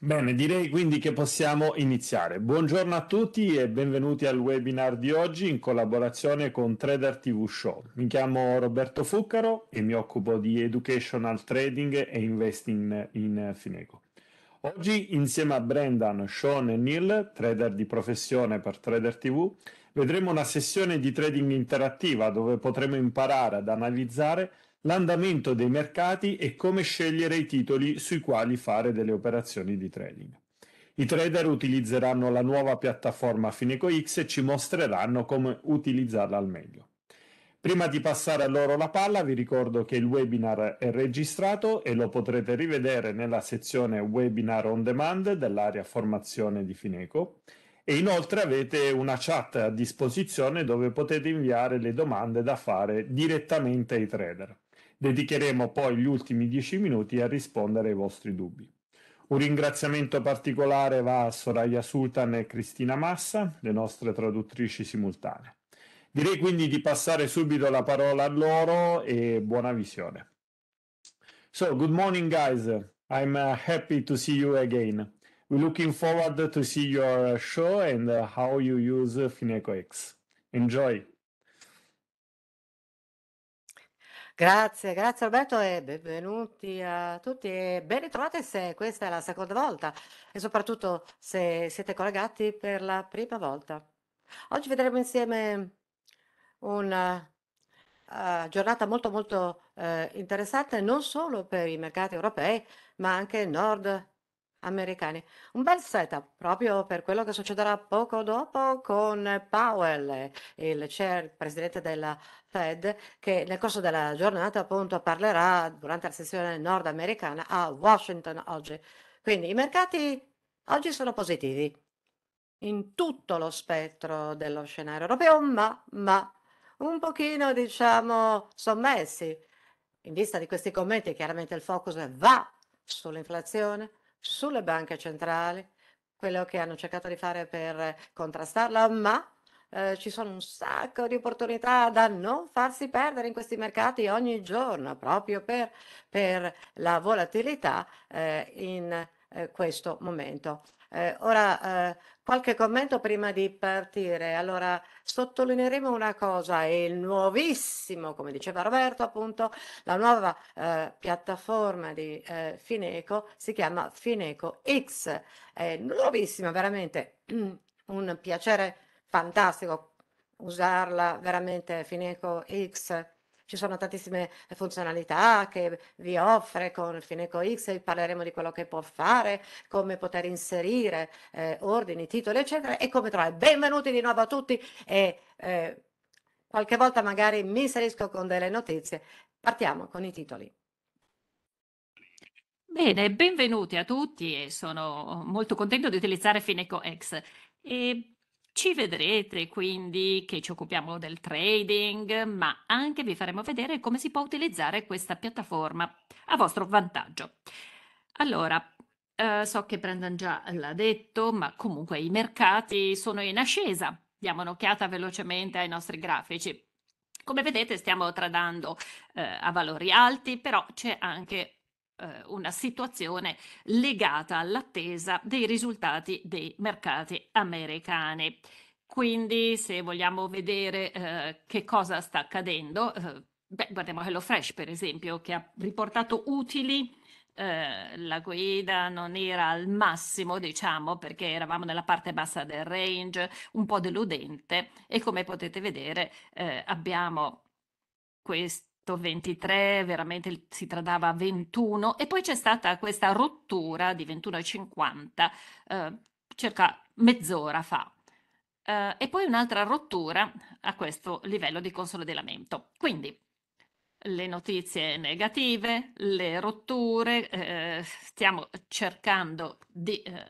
Bene, direi quindi che possiamo iniziare. Buongiorno a tutti e benvenuti al webinar di oggi in collaborazione con Trader TV Show. Mi chiamo Roberto Fuccaro e mi occupo di educational trading e investing in Fineco. Oggi insieme a Brendan, Sean e Neil, trader di professione per Trader TV, vedremo una sessione di trading interattiva dove potremo imparare ad analizzare l'andamento dei mercati e come scegliere i titoli sui quali fare delle operazioni di trading. I trader utilizzeranno la nuova piattaforma Fineco X e ci mostreranno come utilizzarla al meglio. Prima di passare a loro la palla vi ricordo che il webinar è registrato e lo potrete rivedere nella sezione Webinar on Demand dell'area formazione di Fineco e inoltre avete una chat a disposizione dove potete inviare le domande da fare direttamente ai trader. Dedicheremo poi gli ultimi dieci minuti a rispondere ai vostri dubbi. Un ringraziamento particolare va a Soraya Sultan e Cristina Massa, le nostre traduttrici simultanee. Direi quindi di passare subito la parola a loro e buona visione. So, good morning guys. I'm uh, happy to see you again. We're looking forward to see your uh, show and uh, how you use FinecoX. Enjoy. Grazie, grazie Alberto e benvenuti a tutti e ben ritrovati se questa è la seconda volta e soprattutto se siete collegati per la prima volta. Oggi vedremo insieme una uh, giornata molto molto uh, interessante non solo per i mercati europei ma anche nord Americani. Un bel setup proprio per quello che succederà poco dopo con Powell, il chair, presidente della Fed, che nel corso della giornata appunto parlerà durante la sessione nordamericana a Washington oggi. Quindi i mercati oggi sono positivi in tutto lo spettro dello scenario europeo, ma, ma un pochino diciamo sommessi. In vista di questi commenti, chiaramente il focus va sull'inflazione, sulle banche centrali, quello che hanno cercato di fare per contrastarla, ma eh, ci sono un sacco di opportunità da non farsi perdere in questi mercati ogni giorno, proprio per, per la volatilità eh, in eh, questo momento. Eh, ora eh, Qualche commento prima di partire. Allora, sottolineeremo una cosa, il nuovissimo, come diceva Roberto, appunto, la nuova eh, piattaforma di eh, Fineco si chiama Fineco X. È nuovissima, veramente un piacere fantastico usarla, veramente Fineco X ci sono tantissime funzionalità che vi offre con Fineco X, parleremo di quello che può fare, come poter inserire eh, ordini, titoli, eccetera, e come trovare. Benvenuti di nuovo a tutti e eh, qualche volta magari mi inserisco con delle notizie. Partiamo con i titoli. Bene, benvenuti a tutti e sono molto contento di utilizzare Fineco X. E ci vedrete quindi che ci occupiamo del trading, ma anche vi faremo vedere come si può utilizzare questa piattaforma a vostro vantaggio. Allora, eh, so che Brendan già l'ha detto, ma comunque i mercati sono in ascesa. Diamo un'occhiata velocemente ai nostri grafici. Come vedete stiamo tradando eh, a valori alti, però c'è anche eh, una situazione legata all'attesa dei risultati dei mercati americani. Quindi se vogliamo vedere eh, che cosa sta accadendo, eh, beh, guardiamo Fresh per esempio che ha riportato utili eh, la guida non era al massimo, diciamo, perché eravamo nella parte bassa del range, un po' deludente e come potete vedere eh, abbiamo questo. 23, veramente si tradava a 21 e poi c'è stata questa rottura di 21,50 eh, circa mezz'ora fa. Eh, e poi un'altra rottura a questo livello di consolidamento. Quindi le notizie negative, le rotture, eh, stiamo cercando di eh,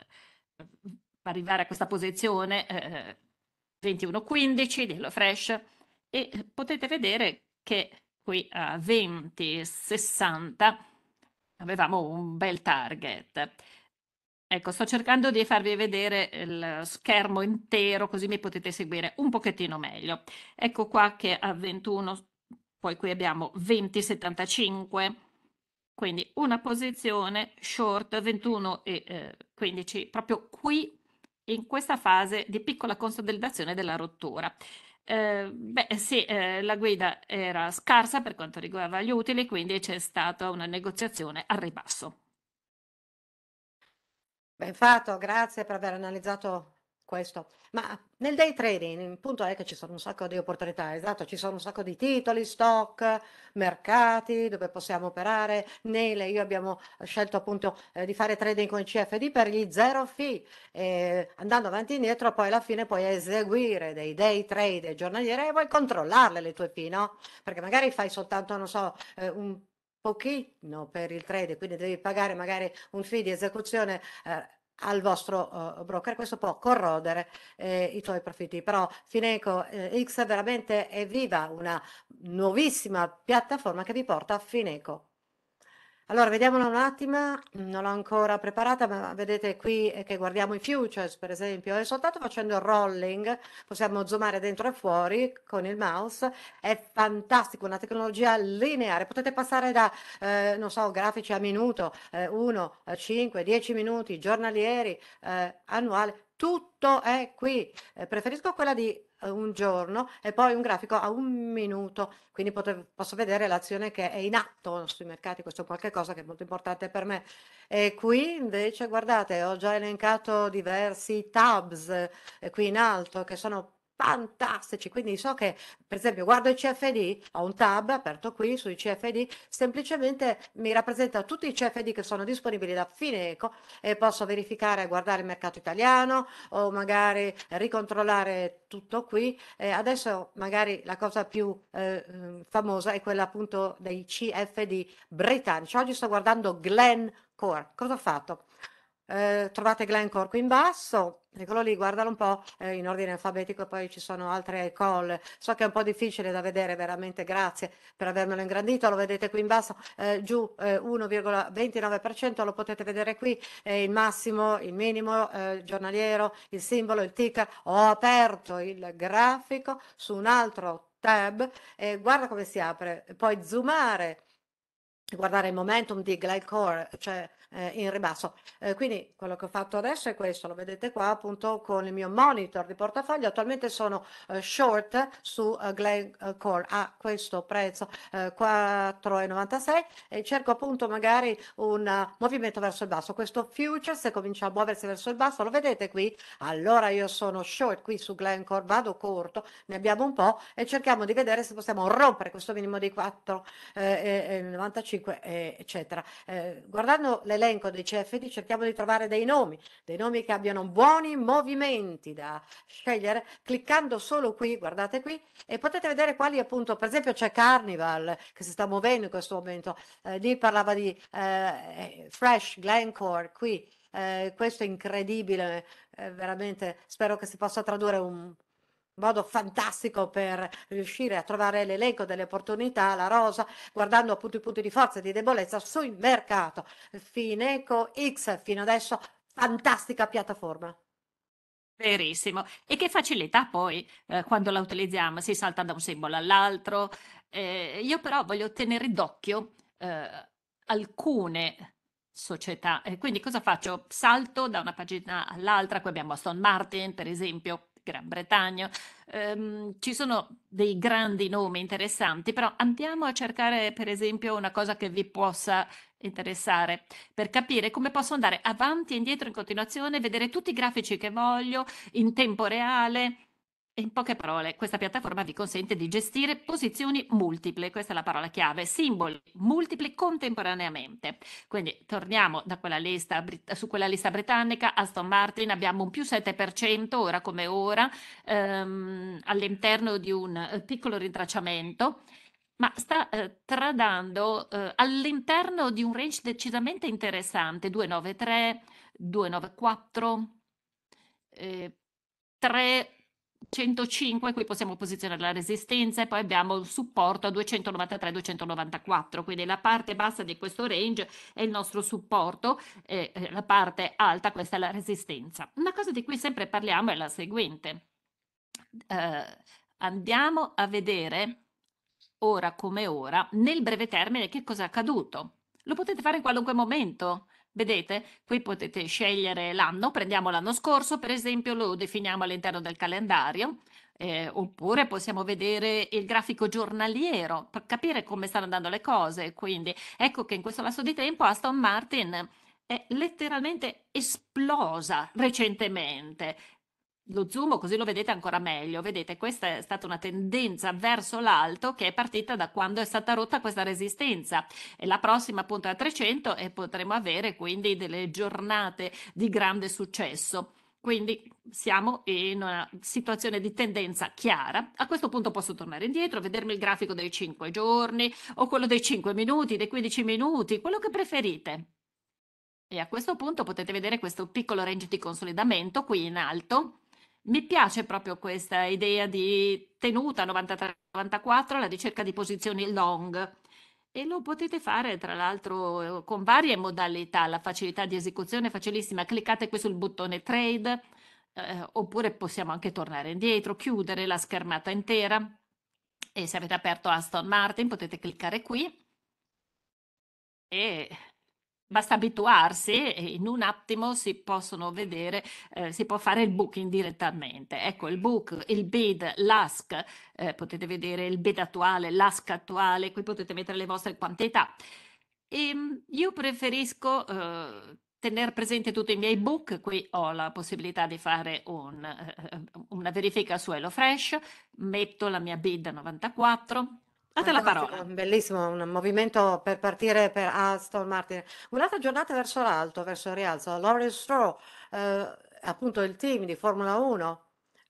arrivare a questa posizione 21,15 eh, di HelloFresh e potete vedere che qui a 20, 60 avevamo un bel target. Ecco, sto cercando di farvi vedere il schermo intero così mi potete seguire un pochettino meglio. Ecco qua che a 21, poi qui abbiamo 20,75, quindi una posizione short 21 e eh, 15, proprio qui in questa fase di piccola consolidazione della rottura. Ehm, beh, sì, eh, la guida era scarsa per quanto riguarda gli utili, quindi c'è stata una negoziazione al ribasso. Ben fatto, grazie per aver analizzato questo. Ma nel day trading il punto è che ci sono un sacco di opportunità, esatto, ci sono un sacco di titoli, stock, mercati dove possiamo operare. Nele, io abbiamo scelto appunto eh, di fare trading con CFD per gli zero fee, eh, andando avanti e indietro, poi alla fine puoi eseguire dei day trade giornaliere e vuoi controllarle le tue fee, no? Perché magari fai soltanto, non so, eh, un pochino per il trade, quindi devi pagare magari un fee di esecuzione Eh, al vostro uh, broker, questo può corrodere eh, i tuoi profitti. Però Fineco eh, X veramente è viva una nuovissima piattaforma che vi porta a Fineco allora, vediamola un attimo, non l'ho ancora preparata, ma vedete qui eh, che guardiamo i futures, per esempio, e soltanto facendo il rolling possiamo zoomare dentro e fuori con il mouse, è fantastico, una tecnologia lineare, potete passare da, eh, non so, grafici a minuto, 1, 5, 10 minuti, giornalieri, eh, annuale, tutto è qui. Eh, preferisco quella di eh, un giorno e poi un grafico a un minuto, quindi potevo, posso vedere l'azione che è in atto sui mercati, questo è qualcosa che è molto importante per me. E qui invece guardate, ho già elencato diversi tabs eh, qui in alto che sono fantastici. Quindi so che, per esempio, guardo i CFD, ho un tab aperto qui sui CFD, semplicemente mi rappresenta tutti i CFD che sono disponibili da Fineco e posso verificare, guardare il mercato italiano o magari ricontrollare tutto qui. Eh, adesso magari la cosa più eh, mm, famosa è quella appunto dei CFD britannici. Oggi sto guardando Glencore. Cosa ho fatto? eh, trovate Glencore qui in basso, eccolo lì, guardalo un po' eh, in ordine alfabetico, poi ci sono altre call, so che è un po' difficile da vedere, veramente grazie per avermelo ingrandito, lo vedete qui in basso, eh, giù 1,29%, eh, lo potete vedere qui, il massimo, il minimo eh, giornaliero, il simbolo, il ticker, ho aperto il grafico su un altro tab e guarda come si apre, poi zoomare, guardare il momentum di Glencore, cioè eh, in ribasso. Eh, quindi quello che ho fatto adesso è questo, lo vedete qua appunto con il mio monitor di portafoglio, attualmente sono eh, short su eh, Glencore a questo prezzo 4,96 eh, e cerco appunto magari un eh, movimento verso il basso. Questo future se comincia a muoversi verso il basso, lo vedete qui? Allora io sono short qui su Glencore, vado corto, ne abbiamo un po' e cerchiamo di vedere se possiamo rompere questo minimo di 4,95 eccetera. guardando le l'elenco dei CFD cerchiamo di trovare dei nomi, dei nomi che abbiano buoni movimenti da scegliere, cliccando solo qui, guardate qui, e potete vedere quali appunto, per esempio c'è Carnival che si sta muovendo in questo momento, eh, lì parlava di eh, eh Fresh Glencore, qui eh, questo è incredibile, eh, veramente spero che si possa tradurre un, modo fantastico per riuscire a trovare l'elenco delle opportunità, la rosa, guardando appunto i punti di forza e di debolezza sul mercato. Fineco X, fino adesso fantastica piattaforma. Verissimo. E che facilità poi eh, quando la utilizziamo, si salta da un simbolo all'altro. Eh, io però voglio tenere d'occhio eh, alcune società. Eh, quindi cosa faccio? Salto da una pagina all'altra. Qui abbiamo Aston Martin, per esempio, Gran Bretagna. Um, ci sono dei grandi nomi interessanti, però andiamo a cercare per esempio una cosa che vi possa interessare per capire come posso andare avanti e indietro in continuazione, vedere tutti i grafici che voglio in tempo reale, in poche parole, questa piattaforma vi consente di gestire posizioni multiple, questa è la parola chiave, simboli multipli contemporaneamente. Quindi torniamo quella lista, su quella lista britannica, Aston Martin abbiamo un più 7% ora come ora ehm, all'interno di un eh, piccolo rintracciamento ma sta eh, tradando eh, all'interno di un range decisamente interessante, 293, 294, eh, 3 105 qui possiamo posizionare la resistenza e poi abbiamo il supporto a 293-294 quindi la parte bassa di questo range è il nostro supporto eh, la parte alta questa è la resistenza una cosa di cui sempre parliamo è la seguente eh, andiamo a vedere ora come ora nel breve termine che cosa è accaduto lo potete fare in qualunque momento Vedete? Qui potete scegliere l'anno, prendiamo l'anno scorso, per esempio lo definiamo all'interno del calendario, eh, oppure possiamo vedere il grafico giornaliero per capire come stanno andando le cose. Quindi ecco che in questo lasso di tempo Aston Martin è letteralmente esplosa recentemente lo zoom così lo vedete ancora meglio, vedete questa è stata una tendenza verso l'alto che è partita da quando è stata rotta questa resistenza e la prossima appunto è a 300 e potremo avere quindi delle giornate di grande successo. Quindi siamo in una situazione di tendenza chiara. A questo punto posso tornare indietro, vedermi il grafico dei 5 giorni o quello dei 5 minuti, dei 15 minuti, quello che preferite. E a questo punto potete vedere questo piccolo range di consolidamento qui in alto mi piace proprio questa idea di tenuta 93-94 alla ricerca di posizioni long e lo potete fare tra l'altro con varie modalità, la facilità di esecuzione è facilissima, cliccate qui sul bottone trade eh, oppure possiamo anche tornare indietro, chiudere la schermata intera e se avete aperto Aston Martin potete cliccare qui e Basta abituarsi e in un attimo si possono vedere, eh, si può fare il booking direttamente. Ecco il book, il bid, l'ask, eh, potete vedere il bid attuale, l'ask attuale, qui potete mettere le vostre quantità. E, ehm, io preferisco eh, tenere presente tutti i miei book, qui ho la possibilità di fare un, eh, eh, una verifica su HelloFresh, metto la mia bid 94, a te la parola. Bellissimo, un movimento per partire per Aston Martin. Un'altra giornata verso l'alto, verso il rialzo. Lawrence Stroll, eh, appunto il team di Formula 1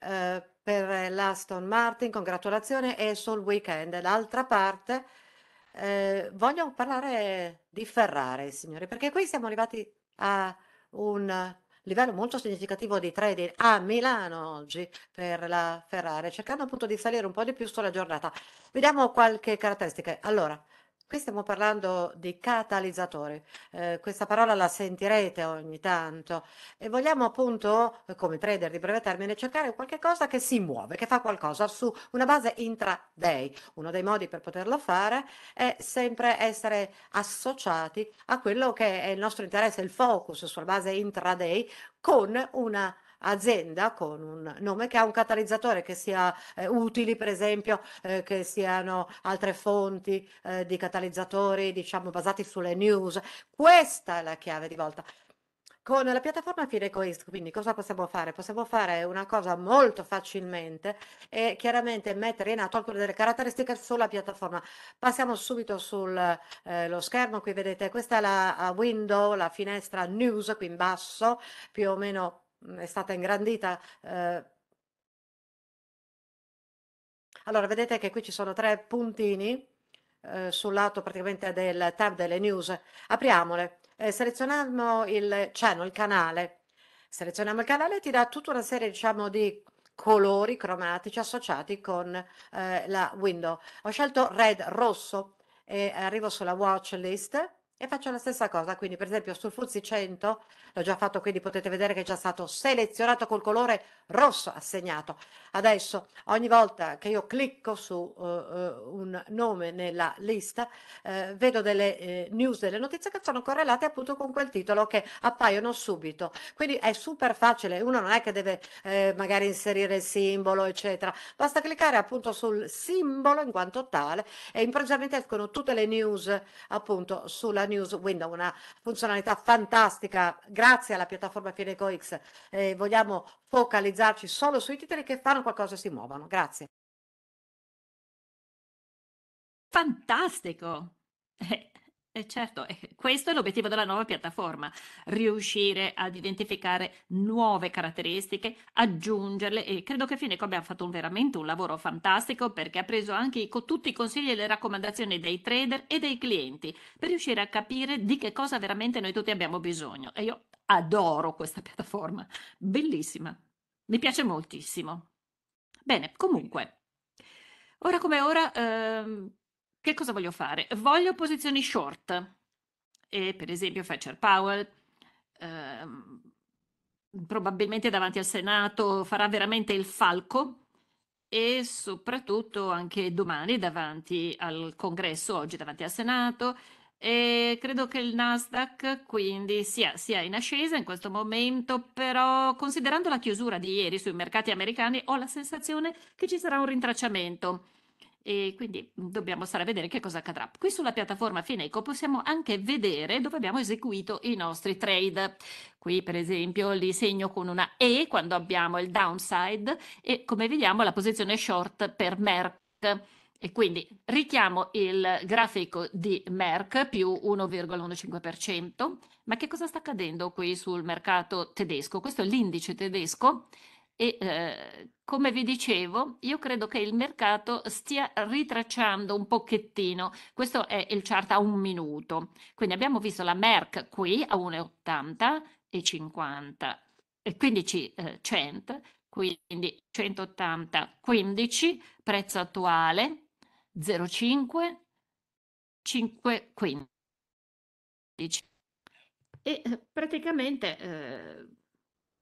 eh, per l'Aston Martin, congratulazioni, e sul weekend. L'altra parte, eh, voglio parlare di Ferrari, signori, perché qui siamo arrivati a un livello molto significativo di trading a Milano oggi per la Ferrari, cercando appunto di salire un po' di più sulla giornata. Vediamo qualche caratteristica. Allora, Qui stiamo parlando di catalizzatore, eh, questa parola la sentirete ogni tanto e vogliamo appunto, eh, come trader di breve termine, cercare qualcosa che si muove, che fa qualcosa su una base intraday. Uno dei modi per poterlo fare è sempre essere associati a quello che è il nostro interesse, il focus sulla base intraday con una azienda con un nome che ha un catalizzatore che sia eh, utili, per esempio, eh, che siano altre fonti eh, di catalizzatori, diciamo, basati sulle news. Questa è la chiave di volta. Con la piattaforma FideCoist, quindi cosa possiamo fare? Possiamo fare una cosa molto facilmente e chiaramente mettere in atto alcune delle caratteristiche sulla piattaforma. Passiamo subito sullo eh, schermo, qui vedete questa è la window, la finestra news qui in basso, più o meno Mhmm, è stata ingrandita. Eh. Allora, vedete che qui ci sono tre puntini eh, sul lato praticamente del tab delle news. Apriamole, eh, selezioniamo il channel, il canale. Selezioniamo il canale ti dà tutta una serie, diciamo, di colori cromatici associati con eh, la window. Ho scelto red rosso e arrivo sulla watch list e faccio la stessa cosa, quindi per esempio sul Fuzzi 100 l'ho già fatto, quindi potete vedere che è già stato selezionato col colore rosso assegnato. Adesso ogni volta che io clicco su uh, un nome nella lista uh, vedo delle news, delle notizie che sono correlate appunto con quel titolo che appaiono subito. Quindi è super facile, uno non è che deve magari inserire il simbolo eccetera, basta cliccare appunto sul simbolo in quanto tale e improvvisamente escono tutte le news appunto sulla News Window, una funzionalità fantastica grazie alla piattaforma Finecox. Eh, vogliamo focalizzarci solo sui titoli che fanno qualcosa e si muovono. Grazie. Fantastico. Eh, e eh, certo, eh, questo è l'obiettivo della nuova piattaforma, riuscire ad identificare nuove caratteristiche, aggiungerle e credo che Fineco abbia fatto un, veramente un lavoro fantastico perché ha preso anche i, tutti i consigli e le raccomandazioni dei trader e dei clienti per riuscire a capire di che cosa veramente noi tutti abbiamo bisogno. E io adoro questa piattaforma, bellissima, mi piace moltissimo. Bene, comunque, ora come ora... Ehm, che cosa voglio fare? Voglio posizioni short, e per esempio Fletcher Powell, ehm, probabilmente davanti al Senato, farà veramente il falco e soprattutto anche domani davanti al congresso, oggi davanti al Senato. E credo che il Nasdaq quindi sia, sia, in ascesa in questo momento, però considerando la chiusura di ieri sui mercati americani ho la sensazione che ci sarà un rintracciamento e quindi dobbiamo stare a vedere che cosa accadrà. Qui sulla piattaforma Fineco possiamo anche vedere dove abbiamo eseguito i nostri trade. Qui per esempio li segno con una E quando abbiamo il downside e come vediamo la posizione short per Merck. E quindi richiamo il grafico di Merck più 1,15%. Ma che cosa sta accadendo qui sul mercato tedesco? Questo è l'indice tedesco e eh, come vi dicevo, io credo che il mercato stia ritracciando un pochettino. Questo è il chart a un minuto. Quindi abbiamo visto la Merck qui a 1,80 e 50, 15 eh, cent, quindi 180, 15, prezzo attuale 0,5, 5, 15. E eh, praticamente eh,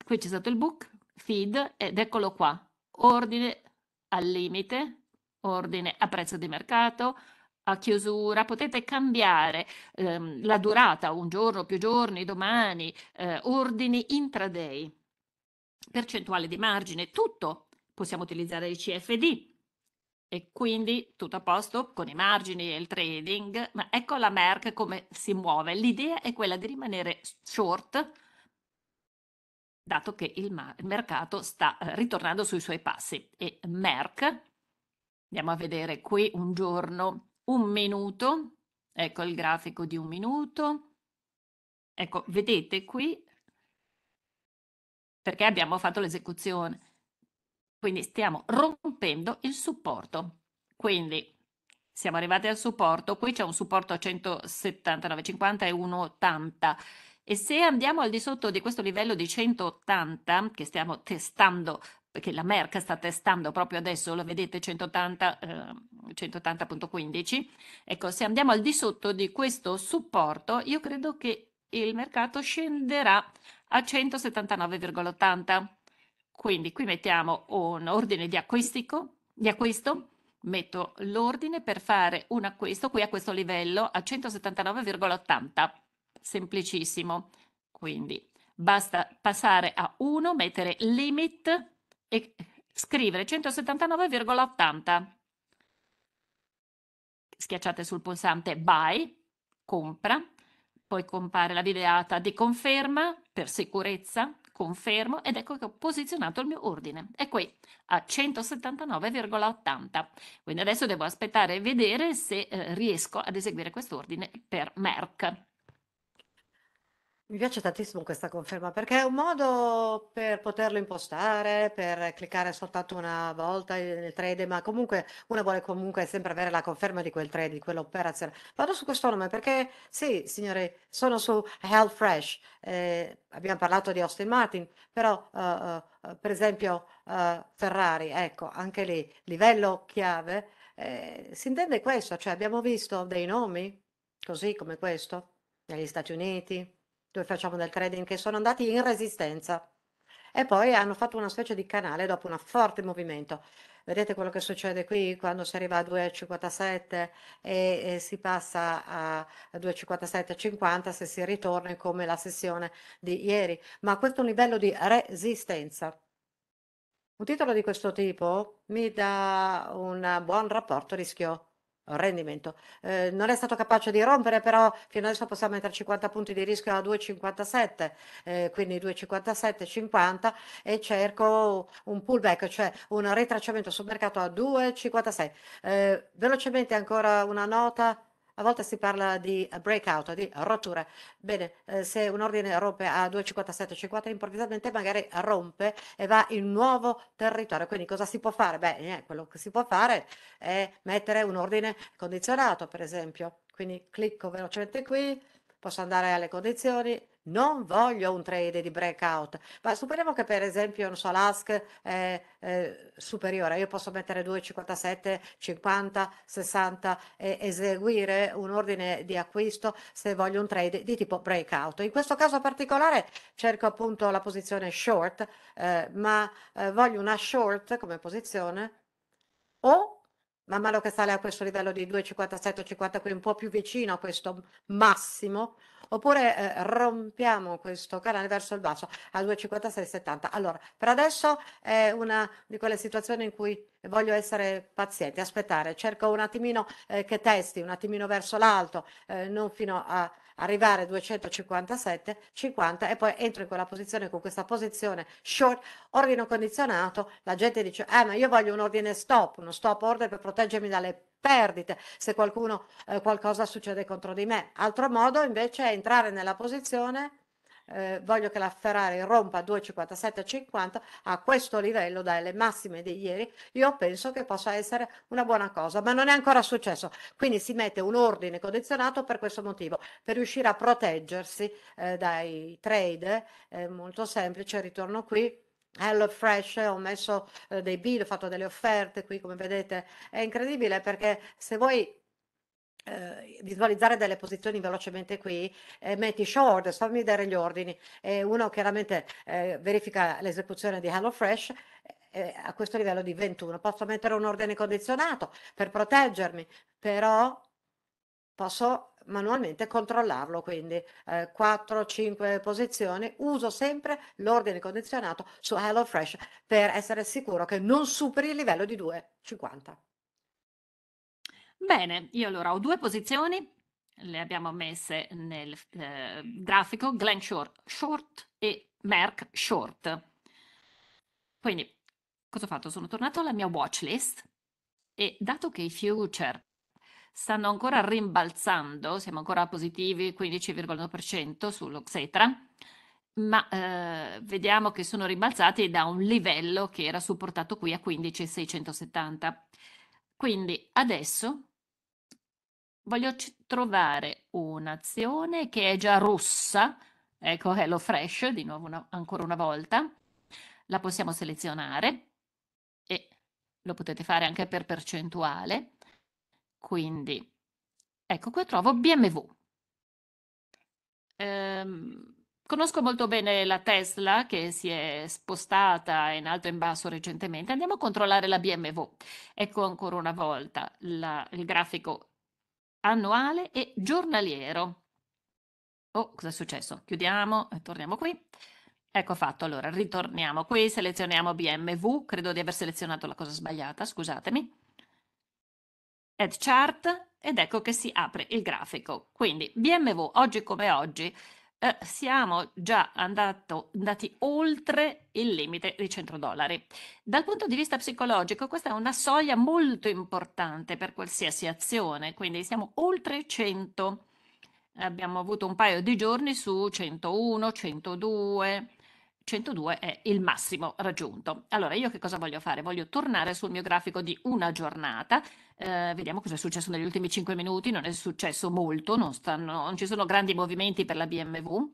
qui c'è stato il book, feed ed eccolo qua, ordine al limite, ordine a prezzo di mercato, a chiusura, potete cambiare ehm, la durata, un giorno, più giorni, domani, eh, ordini intraday, percentuale di margine, tutto. Possiamo utilizzare i CFD e quindi tutto a posto con i margini e il trading, ma ecco la Merck come si muove. L'idea è quella di rimanere short, dato che il, ma- il mercato sta eh, ritornando sui suoi passi. E Merck, andiamo a vedere qui un giorno, un minuto, ecco il grafico di un minuto, ecco, vedete qui perché abbiamo fatto l'esecuzione. Quindi stiamo rompendo il supporto. Quindi siamo arrivati al supporto, qui c'è un supporto a 179,50 e 1,80 e se andiamo al di sotto di questo livello di 180 che stiamo testando che la Merck sta testando proprio adesso, lo vedete 180, eh, 180.15, ecco se andiamo al di sotto di questo supporto io credo che il mercato scenderà a 179,80, quindi qui mettiamo un ordine di, di acquisto, metto l'ordine per fare un acquisto qui a questo livello a 179,80 semplicissimo. Quindi basta passare a 1, mettere limit e scrivere 179,80. Schiacciate sul pulsante buy, compra, poi compare la videata di conferma per sicurezza, confermo ed ecco che ho posizionato il mio ordine. È qui a 179,80. Quindi adesso devo aspettare e vedere se eh, riesco ad eseguire quest'ordine per Merck. Mi piace tantissimo questa conferma perché è un modo per poterlo impostare, per cliccare soltanto una volta nel trade, ma comunque uno vuole comunque sempre avere la conferma di quel trade, di quell'operazione. Vado su questo nome perché sì, signori, sono su HealthFresh, eh, abbiamo parlato di Austin Martin, però uh, uh, per esempio uh, Ferrari, ecco, anche lì, livello chiave, eh, si intende questo, cioè abbiamo visto dei nomi così come questo negli Stati Uniti dove facciamo del trading, che sono andati in resistenza e poi hanno fatto una specie di canale dopo un forte movimento. Vedete quello che succede qui quando si arriva a 2,57 e, e, si passa a 2,57,50 se si ritorna come la sessione di ieri. Ma questo è un livello di resistenza. Un titolo di questo tipo mi dà un buon rapporto rischio un rendimento. Eh, non è stato capace di rompere, però fino adesso possiamo mettere 50 punti di rischio a 2,57, eh, quindi 2,57, 50 e cerco un pullback, cioè un ritracciamento sul mercato a 2,56. Eh, velocemente ancora una nota a volte si parla di eh, breakout, di rottura. Bene, eh, se un ordine rompe a 2,57,50 improvvisamente magari rompe e va in nuovo territorio, quindi cosa si può fare? Beh, eh, quello che si può fare è mettere un ordine condizionato, per esempio. Quindi clicco velocemente qui, posso andare alle condizioni, non voglio un trade di breakout, ma supponiamo che per esempio, non so, l'ASK è, è superiore, io posso mettere 2,57, 50, 60 e eseguire un ordine di acquisto se voglio un trade di tipo breakout. In questo caso particolare cerco appunto la posizione short, eh, ma eh, voglio una short come posizione o man mano che sale a questo livello di 2,57-50, quindi un po' più vicino a questo massimo, oppure eh, rompiamo questo canale verso il basso a 2,5670. Allora, per adesso è una di quelle situazioni in cui voglio essere paziente, aspettare, cerco un attimino eh, che testi, un attimino verso l'alto, eh, non fino a arrivare a 257, 50 e poi entro in quella posizione con questa posizione short, ordine condizionato, la gente dice, eh ma io voglio un ordine stop, uno stop order per proteggermi dalle perdite se qualcuno, eh, qualcosa succede contro di me. Altro modo invece è entrare nella posizione eh, voglio che la Ferrari rompa 2,57,50 a questo livello dalle massime di ieri, io penso che possa essere una buona cosa, ma non è ancora successo. Quindi si mette un ordine condizionato per questo motivo, per riuscire a proteggersi eh, dai trade, eh, molto semplice, ritorno qui, Hello Fresh, ho messo eh, dei bid, ho fatto delle offerte qui, come vedete, è incredibile perché se voi eh, visualizzare delle posizioni velocemente qui, eh, metti show orders, fammi vedere gli ordini. E uno chiaramente eh, verifica l'esecuzione di HelloFresh eh, eh, a questo livello di 21. Posso mettere un ordine condizionato per proteggermi, però posso manualmente controllarlo, quindi eh, 4-5 posizioni, uso sempre l'ordine condizionato su HelloFresh per essere sicuro che non superi il livello di 2,50. Bene, io allora ho due posizioni, le abbiamo messe nel eh, grafico, Glenn Short, Short e Merck Short. Quindi, cosa ho fatto? Sono tornato alla mia watch list e dato che i future stanno ancora rimbalzando, siamo ancora positivi 15,1% sullo Xetra, ma eh, vediamo che sono rimbalzati da un livello che era supportato qui a 15,670. Quindi adesso voglio c- trovare un'azione che è già rossa, ecco Hello Fresh, di nuovo una- ancora una volta, la possiamo selezionare e lo potete fare anche per percentuale, quindi ecco qui trovo BMW. Ehm, conosco molto bene la Tesla che si è spostata in alto e in basso recentemente, andiamo a controllare la BMW. Ecco ancora una volta la, il grafico annuale e giornaliero. Oh, cosa è successo? Chiudiamo e eh, torniamo qui. Ecco fatto, allora ritorniamo qui, selezioniamo BMW, credo di aver selezionato la cosa sbagliata, scusatemi. Add chart ed ecco che si apre il grafico. Quindi BMW oggi come oggi eh, siamo già andato, andati oltre il limite di 100 dollari. Dal punto di vista psicologico questa è una soglia molto importante per qualsiasi azione, quindi siamo oltre 100. Abbiamo avuto un paio di giorni su 101, 102, 102 è il massimo raggiunto. Allora, io che cosa voglio fare? Voglio tornare sul mio grafico di una giornata. Eh, vediamo cosa è successo negli ultimi 5 minuti. Non è successo molto, non, stanno, non ci sono grandi movimenti per la BMW.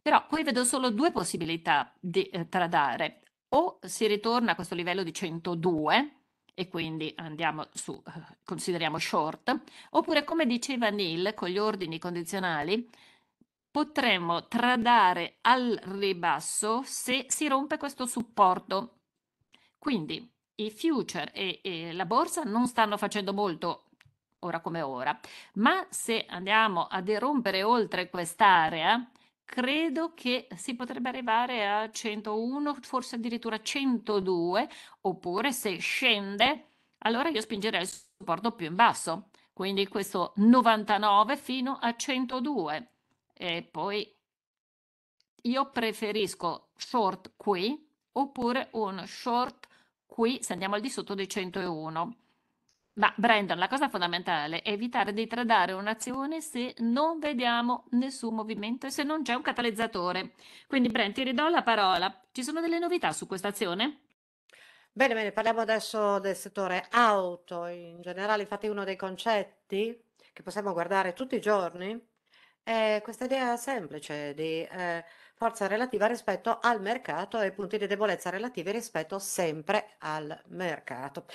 Però qui vedo solo due possibilità di eh, tradare. O si ritorna a questo livello di 102 e quindi andiamo su, eh, consideriamo short, oppure come diceva Neil con gli ordini condizionali, potremmo tradare al ribasso se si rompe questo supporto. Quindi i future e, e la borsa non stanno facendo molto ora come ora, ma se andiamo a derompere oltre quest'area, credo che si potrebbe arrivare a 101, forse addirittura 102, oppure se scende, allora io spingerei il supporto più in basso, quindi questo 99 fino a 102 e poi io preferisco short qui oppure un short qui se andiamo al di sotto dei 101. Ma Brandon, la cosa fondamentale è evitare di tradare un'azione se non vediamo nessun movimento e se non c'è un catalizzatore. Quindi Brand, ti ridò la parola. Ci sono delle novità su questa azione? Bene, bene, parliamo adesso del settore auto in generale, infatti uno dei concetti che possiamo guardare tutti i giorni eh, questa idea semplice di eh, forza relativa rispetto al mercato e punti di debolezza relativi rispetto sempre al mercato.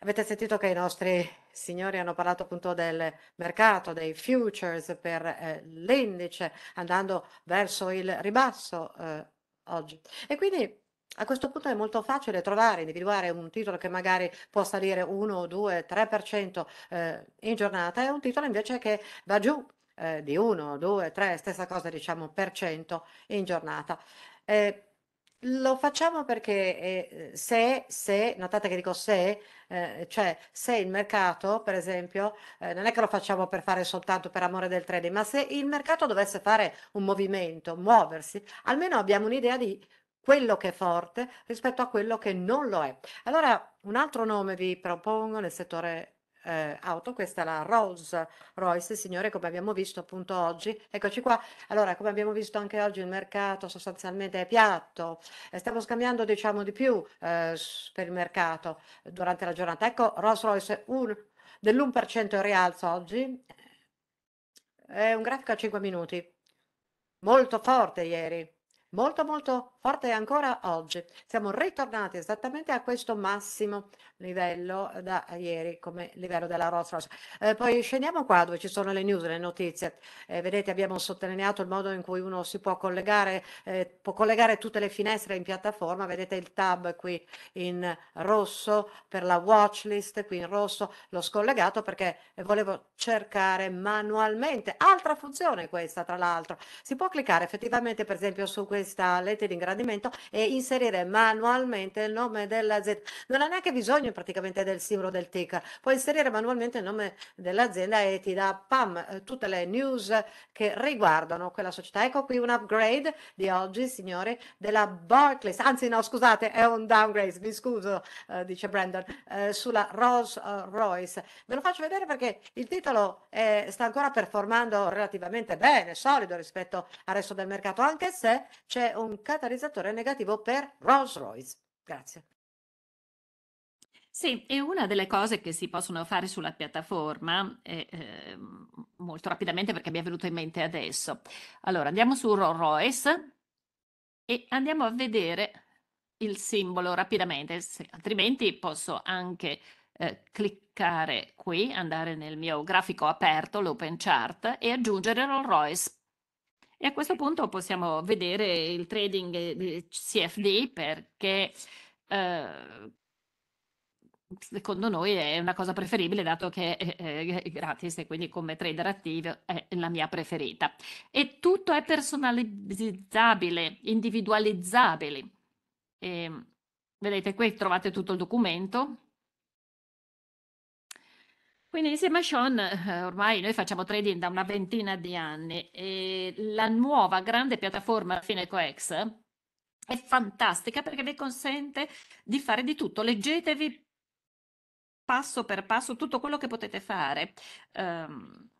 Avete sentito che i nostri signori hanno parlato appunto del mercato, dei futures per eh, l'indice, andando verso il ribasso eh, oggi. E quindi a questo punto è molto facile trovare, individuare un titolo che magari può salire 1, 2, 3% eh, in giornata e un titolo invece che va giù eh, di 1, 2, 3, stessa cosa diciamo per cento in giornata. Eh, lo facciamo perché eh, se, se, notate che dico se, eh, cioè se il mercato, per esempio, eh, non è che lo facciamo per fare soltanto per amore del trading, ma se il mercato dovesse fare un movimento, muoversi, almeno abbiamo un'idea di quello che è forte rispetto a quello che non lo è. Allora, un altro nome vi propongo nel settore eh, auto, questa è la Rolls Royce, signore, come abbiamo visto appunto oggi. Eccoci qua. Allora, come abbiamo visto anche oggi, il mercato sostanzialmente è piatto. Eh, stiamo scambiando, diciamo, di più eh, per il mercato durante la giornata. Ecco, Rolls Royce dell'1% in rialzo oggi. È un grafico a 5 minuti. Molto forte ieri molto molto forte ancora oggi. Siamo ritornati esattamente a questo massimo livello da ieri come livello della Rolls Royce. Eh, poi scendiamo qua dove ci sono le news, le notizie. Eh, vedete, abbiamo sottolineato il modo in cui uno si può collegare, eh, può collegare tutte le finestre in piattaforma. Vedete il tab qui in rosso per la watchlist, qui in rosso l'ho scollegato perché volevo cercare manualmente. Altra funzione questa, tra l'altro. Si può cliccare effettivamente, per esempio, su questa lente di ingrandimento e inserire manualmente il nome dell'azienda. Non ha neanche bisogno bisogno praticamente del simbolo del TIC. Puoi inserire manualmente il nome dell'azienda e ti dà PAM eh, tutte le news che riguardano quella società. Ecco qui un upgrade di oggi, signori, della Barclays. Anzi, no, scusate, è un downgrade, mi scuso, eh, dice Brandon, eh, sulla Rolls eh, Royce. Ve lo faccio vedere perché il titolo è, eh, sta ancora performando relativamente bene, solido rispetto al resto del mercato, anche se c'è un catalizzatore negativo per Rolls Royce. Grazie. Sì, e una delle cose che si possono fare sulla piattaforma, eh, molto rapidamente perché mi è venuto in mente adesso. Allora, andiamo su Rolls e andiamo a vedere il simbolo rapidamente, se, altrimenti posso anche eh, cliccare qui, andare nel mio grafico aperto, l'open chart, e aggiungere Rolls E a questo punto possiamo vedere il trading eh, CFD perché eh, secondo noi è una cosa preferibile dato che è, gratis e quindi come trader attivo è la mia preferita. E tutto è personalizzabile, individualizzabile. E, ehm, vedete qui trovate tutto il documento. Quindi insieme a Sean eh, ormai noi facciamo trading da una ventina di anni e la nuova grande piattaforma Finecoex è fantastica perché vi consente di fare di tutto. Leggetevi passo per passo tutto quello che potete fare. Um,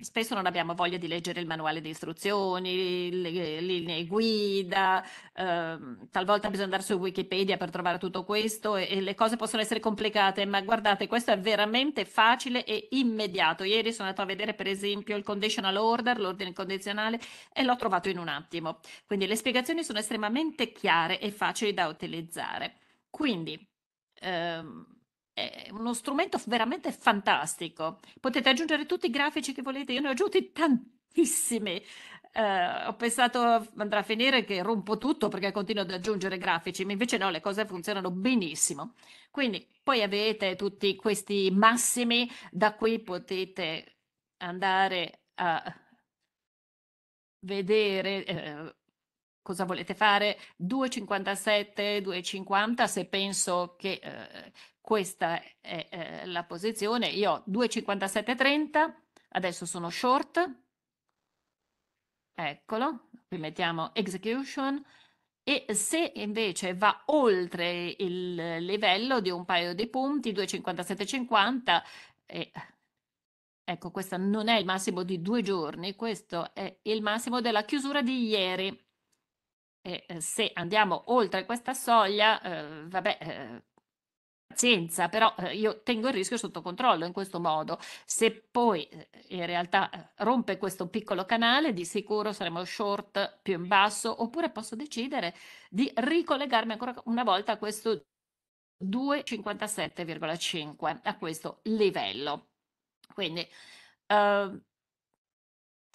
spesso non abbiamo voglia di leggere il manuale di istruzioni, le linee guida, ehm, talvolta bisogna andare su Wikipedia per trovare tutto questo e, e, le cose possono essere complicate, ma guardate, questo è veramente facile e immediato. Ieri sono andato a vedere per esempio il conditional order, l'ordine condizionale, e l'ho trovato in un attimo. Quindi le spiegazioni sono estremamente chiare e facili da utilizzare. Quindi, ehm, è uno strumento veramente fantastico. Potete aggiungere tutti i grafici che volete, io ne ho aggiunti tantissimi. Eh, ho pensato andrà a finire che rompo tutto perché continuo ad aggiungere grafici, ma invece no, le cose funzionano benissimo. Quindi poi avete tutti questi massimi, da qui potete andare a vedere eh, cosa volete fare 2,57 2,50 se penso che eh, questa è eh, la posizione. Io ho 2,5730, adesso sono short. Eccolo, qui mettiamo execution. E se invece va oltre il livello di un paio di punti, 2,5750, eh, ecco, questo non è il massimo di due giorni, questo è il massimo della chiusura di ieri. E eh, se andiamo oltre questa soglia, eh, vabbè, eh, pazienza, però eh, io tengo il rischio sotto controllo in questo modo. Se poi eh, in realtà eh, rompe questo piccolo canale, di sicuro saremo short più in basso, oppure posso decidere di ricollegarmi ancora una volta a questo 2,57,5, a questo livello. Quindi eh,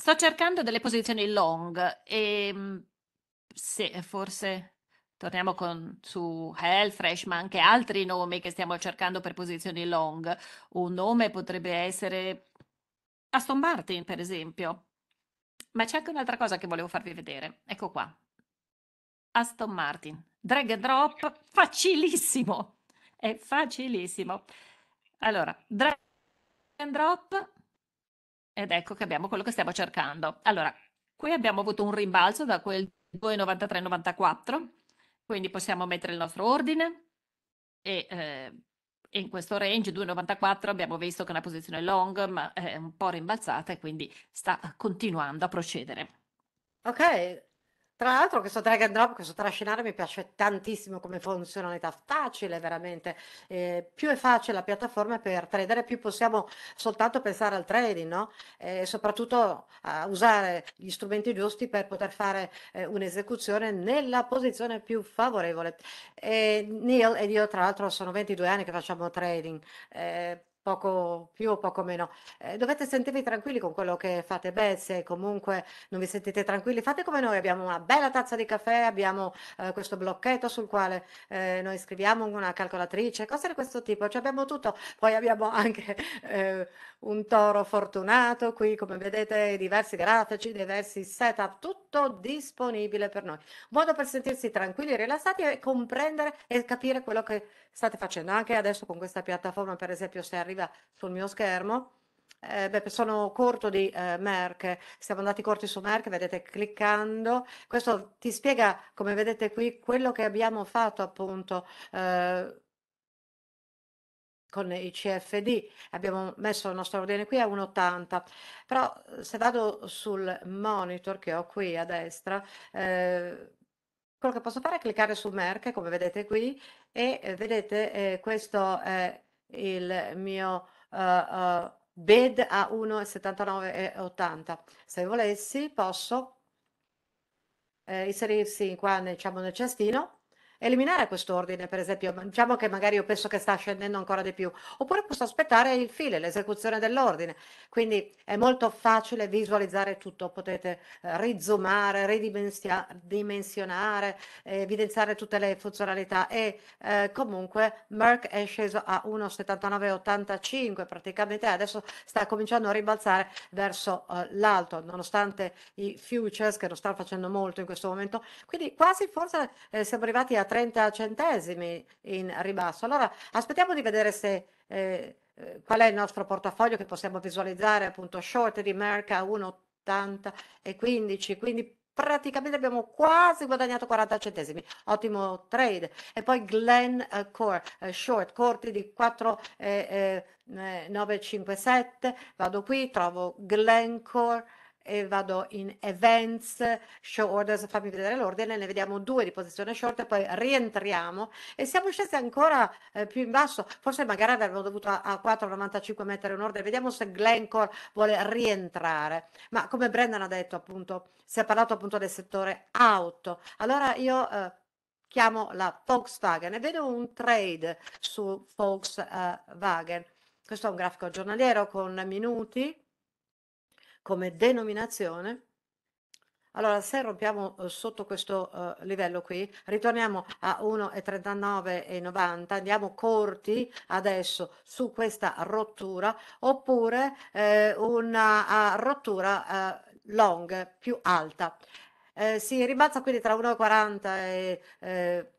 sto cercando delle posizioni long e ehm, se forse torniamo con, su Hellfresh, ma anche altri nomi che stiamo cercando per posizioni long. Un nome potrebbe essere Aston Martin, per esempio. Ma c'è anche un'altra cosa che volevo farvi vedere. Ecco qua. Aston Martin. Drag and drop, facilissimo. È facilissimo. Allora, drag and drop. Ed ecco che abbiamo quello che stiamo cercando. Allora, qui abbiamo avuto un rimbalzo da quel 2,93-94 quindi possiamo mettere il nostro ordine e, eh, in questo range 2,94 abbiamo visto che è una posizione long ma è un po' rimbalzata e quindi sta continuando a procedere. Ok, tra l'altro questo drag and drop, questo trascinare mi piace tantissimo come funzionalità facile, veramente. Eh, più è facile la piattaforma per tradere, più possiamo soltanto pensare al trading, no? Eh, e eh, soprattutto a usare gli strumenti giusti per poter fare eh, un'esecuzione nella posizione più favorevole. E eh, Neil ed io tra l'altro sono 22 anni che facciamo trading. eh, poco più o poco meno. Eh, dovete sentirvi tranquilli con quello che fate. Beh, se comunque non vi sentite tranquilli, fate come noi. Abbiamo una bella tazza di caffè, abbiamo eh, questo blocchetto sul quale eh, noi scriviamo una calcolatrice, cose di questo tipo. Cioè abbiamo tutto. Poi abbiamo anche eh, un toro fortunato qui, come vedete, diversi grafici, diversi setup, tutto disponibile per noi. Modo per sentirsi tranquilli, rilassati e comprendere e capire quello che state facendo anche adesso con questa piattaforma, per esempio se arriva sul mio schermo, eh, beh, sono corto di eh, Merck, siamo andati corti su Merck, vedete cliccando, questo ti spiega come vedete qui quello che abbiamo fatto appunto eh, con i CFD, abbiamo messo il nostro ordine qui a 1,80, però se vado sul monitor che ho qui a destra, eh, quello che posso fare è cliccare su Merck, come vedete qui, e eh, vedete eh, questo è il mio uh, uh, bed a 1,79,80. Se volessi posso eh, inserirsi qua nel, diciamo, nel cestino eliminare questo ordine, per esempio, diciamo che magari io penso che sta scendendo ancora di più, oppure posso aspettare il file, l'esecuzione dell'ordine. Quindi è molto facile visualizzare tutto, potete eh, rizomare, ridimensionare, eh, evidenziare tutte le funzionalità e eh, comunque Merck è sceso a 1,7985 praticamente, adesso sta cominciando a ribalzare verso eh, l'alto, nonostante i futures che lo stanno facendo molto in questo momento. Quindi quasi forse eh, siamo arrivati a 30 centesimi in ribasso. Allora aspettiamo di vedere se, eh, eh, qual è il nostro portafoglio che possiamo visualizzare, appunto short di Merca 1,80 e 15, quindi praticamente abbiamo quasi guadagnato 40 centesimi, ottimo trade. E poi Glen eh, Core, uh, short, corti di 4, eh, eh, 9,57, vado qui, trovo Glencore e vado in events, show orders, fammi vedere l'ordine, ne vediamo due di posizione short e poi rientriamo e siamo scesi ancora eh, più in basso, forse magari avremmo dovuto a, a 4,95 mettere un ordine, vediamo se Glencore vuole rientrare, ma come Brendan ha detto appunto, si è parlato appunto del settore auto, allora io eh, chiamo la Volkswagen e vedo un trade su Volkswagen, questo è un grafico giornaliero con minuti, come denominazione. Allora, se rompiamo eh, sotto questo uh, livello qui, ritorniamo a 1,39,90, andiamo corti adesso su questa rottura, oppure eh, una uh, rottura uh, long più alta. Eh, si ribalza quindi tra 1,40 e eh,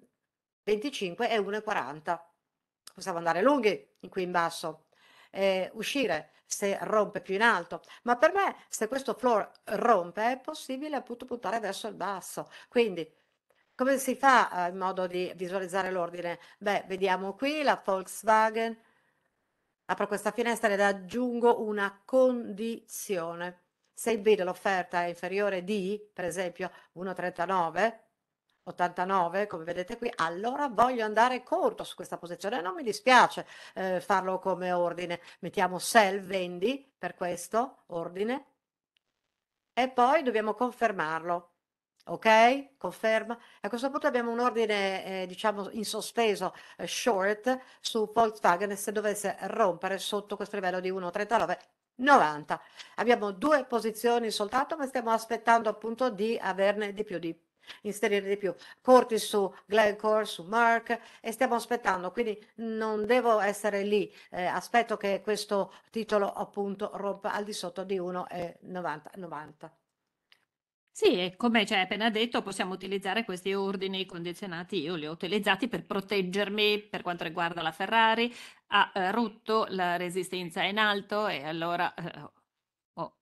25 e 1,40. Possiamo andare lunghi qui in basso eh, uscire se rompe più in alto, ma per me se questo floor rompe è possibile appunto puntare verso il basso. Quindi come si fa eh, in modo di visualizzare l'ordine? Beh, vediamo qui la Volkswagen, apro questa finestra ed aggiungo una condizione. Se il bid l'offerta è inferiore di, per esempio, 1,39, 89, come vedete qui, allora voglio andare corto su questa posizione, non mi dispiace eh, farlo come ordine, mettiamo sell, vendi per questo ordine e poi dobbiamo confermarlo, ok? Conferma. A questo punto abbiamo un ordine, eh, diciamo, in sospeso, eh, short su Volkswagen se dovesse rompere sotto questo livello di 1,39 90. Abbiamo due posizioni soltanto, ma stiamo aspettando appunto di averne di più di inserire di più. Corti su Glencore, su Mark e stiamo aspettando, quindi non devo essere lì, eh, aspetto che questo titolo appunto rompa al di sotto di 1,90. 90. Sì, e come ci hai appena detto, possiamo utilizzare questi ordini condizionati. Io li ho utilizzati per proteggermi per quanto riguarda la Ferrari. Ha eh, rotto la resistenza in alto e allora eh, ho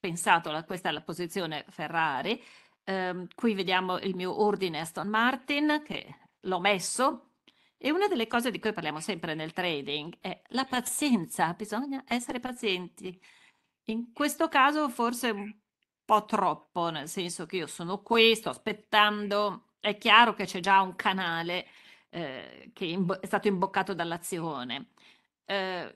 pensato a questa è la posizione Ferrari. Um, qui vediamo il mio ordine Aston Martin che l'ho messo e una delle cose di cui parliamo sempre nel trading è la pazienza, bisogna essere pazienti. In questo caso forse un po' troppo, nel senso che io sono qui, sto aspettando, è chiaro che c'è già un canale eh, che è stato imboccato dall'azione. Eh,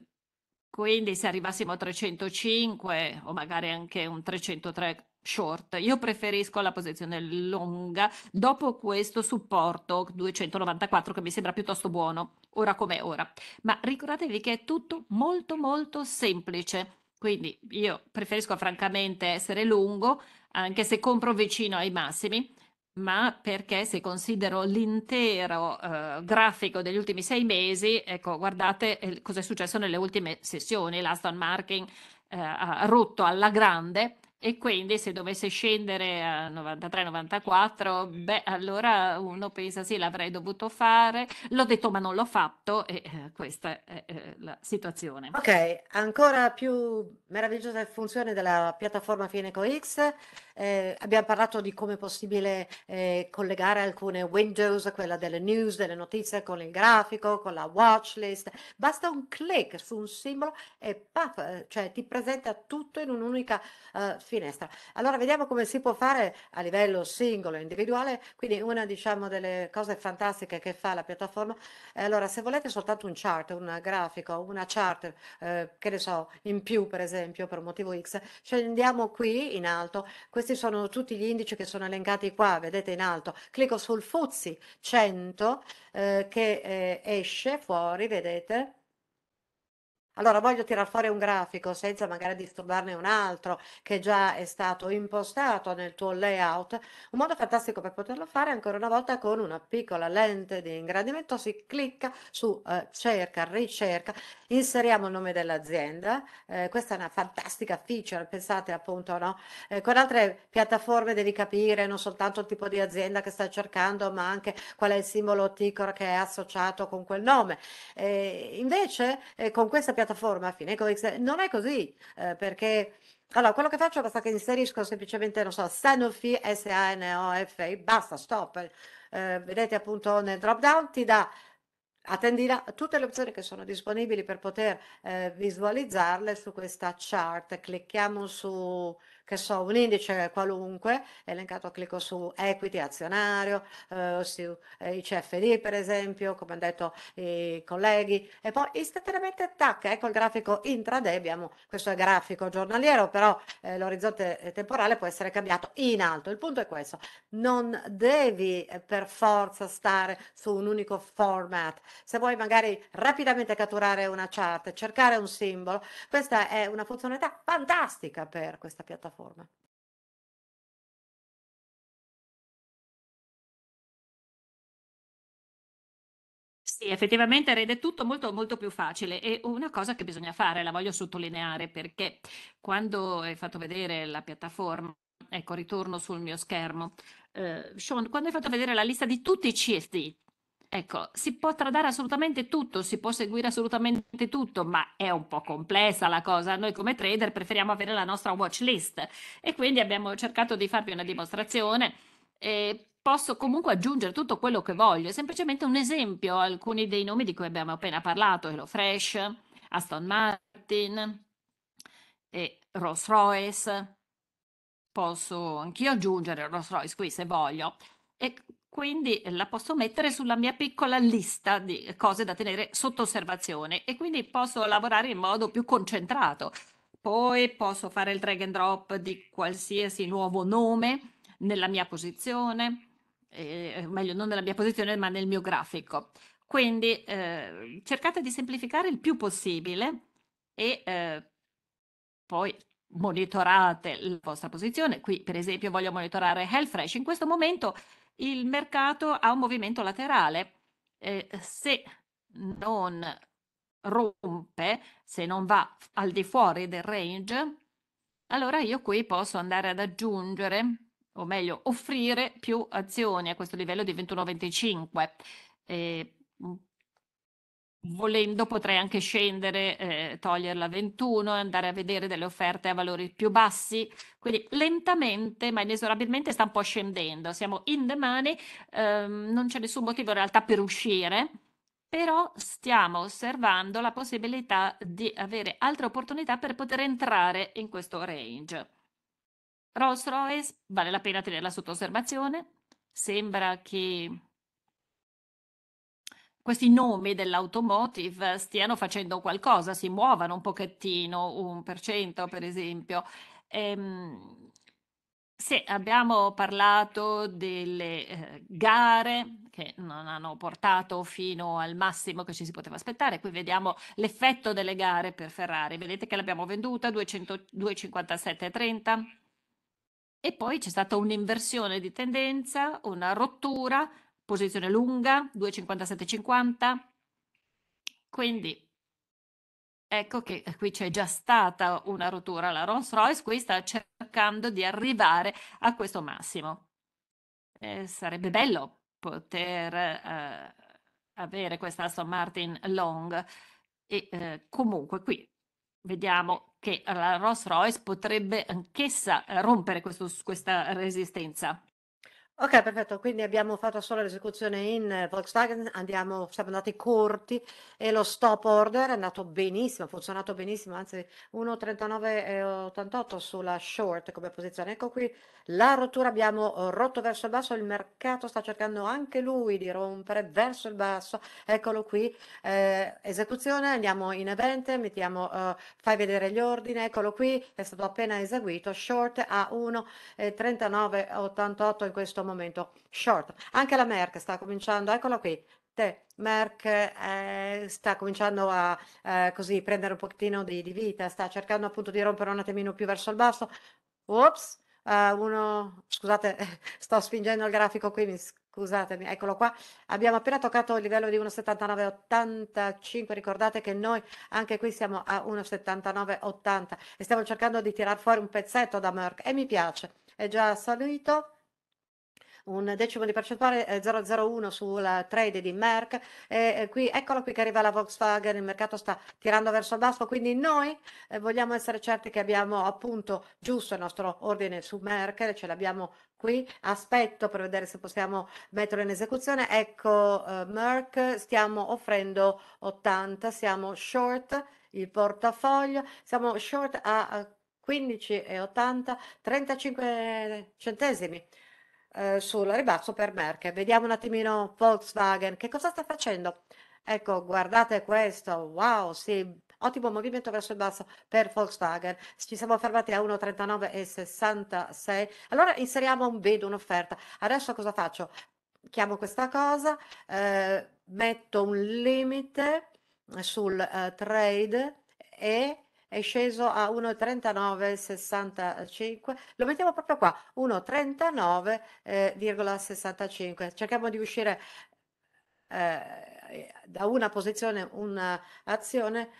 quindi se arrivassimo a 305 o magari anche un 303 short, io preferisco la posizione lunga, dopo questo supporto 294 che mi sembra piuttosto buono, ora come ora, ma ricordatevi che è tutto molto molto semplice, quindi io preferisco francamente essere lungo, anche se compro vicino ai massimi, ma perché se considero l'intero eh, grafico degli ultimi sei mesi, ecco, guardate eh, cosa è successo nelle ultime sessioni, l'Aston Marking eh, ha rotto alla grande, e quindi se dovesse scendere a 93-94, beh, allora uno pensa sì, l'avrei dovuto fare, l'ho detto ma non l'ho fatto e eh, questa è eh, la situazione. Ok, ancora più meravigliosa funzione della piattaforma Fineco X eh, abbiamo parlato di come è possibile eh, collegare alcune windows, quella delle news, delle notizie con il grafico, con la watch list. Basta un click su un simbolo e puff, eh, cioè ti presenta tutto in un'unica uh, finestra. Allora vediamo come si può fare a livello singolo individuale. Quindi una diciamo, delle cose fantastiche che fa la piattaforma. Eh, allora se volete soltanto un chart, un grafico, una chart, eh, che ne so, in più per esempio per un motivo X, scendiamo qui in alto questi sono tutti gli indici che sono elencati qua, vedete in alto. Clicco sul Fuzzi 100 eh, che eh, esce fuori, vedete? Allora voglio tirar fuori un grafico senza magari disturbarne un altro che già è stato impostato nel tuo layout. Un modo fantastico per poterlo fare ancora una volta con una piccola lente di ingrandimento si clicca su eh, cerca, ricerca, inseriamo il nome dell'azienda. Eh, questa è una fantastica feature, pensate appunto, no? Eh, con altre piattaforme devi capire non soltanto il tipo di azienda che stai cercando, ma anche qual è il simbolo ticker che è associato con quel nome. Eh, invece eh, con questa piattaforma piattaforma Finecox, ecco, non è così, eh, perché allora, quello che faccio basta che inserisco semplicemente, non so, Sanofi, S-A-N-O-F, basta, stop. Eh, vedete appunto nel drop down ti dà, attendi là, tutte le opzioni che sono disponibili per poter eh, visualizzarle su questa chart. Clicchiamo su che so, un indice qualunque, elencato, clicco su equity, azionario, eh, su eh, ICFD per esempio, come hanno detto i colleghi, e poi istantaneamente tac, ecco il grafico intraday, abbiamo questo è grafico giornaliero, però eh, l'orizzonte eh, temporale può essere cambiato in alto. Il punto è questo, non devi eh, per forza stare su un unico format. Se vuoi magari rapidamente catturare una chart, cercare un simbolo, questa è una funzionalità fantastica per questa piattaforma piattaforme Sì, effettivamente rende tutto molto, molto più facile e una cosa che bisogna fare, la voglio sottolineare perché quando hai fatto vedere la piattaforma, ecco, ritorno sul mio schermo, eh, Sean, quando hai fatto vedere la lista di tutti i CSD Ecco, si può tradare assolutamente tutto, si può seguire assolutamente tutto, ma è un po' complessa la cosa. Noi come trader preferiamo avere la nostra watch list e quindi abbiamo cercato di farvi una dimostrazione. E posso comunque aggiungere tutto quello che voglio, è semplicemente un esempio, alcuni dei nomi di cui abbiamo appena parlato, HelloFresh, Aston Martin, Rolls Royce. Posso anch'io aggiungere Rolls Royce qui se voglio. E quindi eh, la posso mettere sulla mia piccola lista di cose da tenere sotto osservazione e quindi posso lavorare in modo più concentrato. Poi posso fare il drag and drop di qualsiasi nuovo nome nella mia posizione, eh, meglio non nella mia posizione ma nel mio grafico. Quindi eh, cercate di semplificare il più possibile e eh, poi monitorate la vostra posizione. Qui per esempio voglio monitorare HelloFresh. In questo momento il mercato ha un movimento laterale. Eh, se non rompe, se non va al di fuori del range, allora io qui posso andare ad aggiungere, o meglio, offrire più azioni a questo livello di 21,25. Eh, volendo potrei anche scendere, eh, toglierla a 21 e andare a vedere delle offerte a valori più bassi. Quindi lentamente ma inesorabilmente sta un po' scendendo. Siamo in the money, ehm, non c'è nessun motivo in realtà per uscire, però stiamo osservando la possibilità di avere altre opportunità per poter entrare in questo range. Rolls Royce vale la pena tenerla sotto osservazione. Sembra che questi nomi dell'automotive stiano facendo qualcosa, si muovano un pochettino, un per cento per esempio. Ehm, se abbiamo parlato delle eh, gare che non hanno portato fino al massimo che ci si poteva aspettare, qui vediamo l'effetto delle gare per Ferrari, vedete che l'abbiamo venduta 257,30 e poi c'è stata un'inversione di tendenza, una rottura posizione lunga, 2,57,50. Quindi ecco che qui c'è già stata una rottura. La Rolls Royce qui sta cercando di arrivare a questo massimo. Eh, sarebbe bello poter eh, avere questa Aston Martin Long e eh, comunque qui vediamo che la Rolls Royce potrebbe anch'essa rompere questo, questa resistenza. Ok, perfetto. Quindi abbiamo fatto solo l'esecuzione in eh, Volkswagen, andiamo, siamo andati corti e lo stop order è andato benissimo, ha funzionato benissimo, anzi 1,3988 sulla short come posizione. Ecco qui la rottura, abbiamo rotto verso il basso, il mercato sta cercando anche lui di rompere verso il basso, eccolo qui, eh, esecuzione, andiamo in event, mettiamo, eh, fai vedere gli ordini, eccolo qui, è stato appena eseguito, short a 1,3988 in questo momento momento short. Anche la Merck sta cominciando, eccola qui, te, Merck eh, sta cominciando a eh, così prendere un pochettino di, di, vita, sta cercando appunto di rompere un attimino più verso il basso. Ops, uh, uno, scusate, sto spingendo il grafico qui, mi scusatemi, eccolo qua. Abbiamo appena toccato il livello di 1,7985, ricordate che noi anche qui siamo a 1,7980 e stiamo cercando di tirar fuori un pezzetto da Merck e mi piace, è già salito un decimo di percentuale eh, 0,01 sul trade di Merck. E, eh, qui, eccolo qui che arriva la Volkswagen, il mercato sta tirando verso il basso, quindi noi eh, vogliamo essere certi che abbiamo appunto giusto il nostro ordine su Merck, ce l'abbiamo qui, aspetto per vedere se possiamo metterlo in esecuzione. Ecco eh, Merck, stiamo offrendo 80, siamo short il portafoglio, siamo short a 15,80, 35 centesimi eh, sul ribasso per Merkel. Vediamo un attimino Volkswagen, che cosa sta facendo? Ecco, guardate questo, wow, sì, ottimo movimento verso il basso per Volkswagen. Ci siamo fermati a 1,39,66. Allora inseriamo un bid, un'offerta. Adesso cosa faccio? Chiamo questa cosa, eh, metto un limite sul eh, trade e è sceso a 1,3965, lo mettiamo proprio qua, 1,39,65. Eh, Cerchiamo di uscire eh, da una posizione, un'azione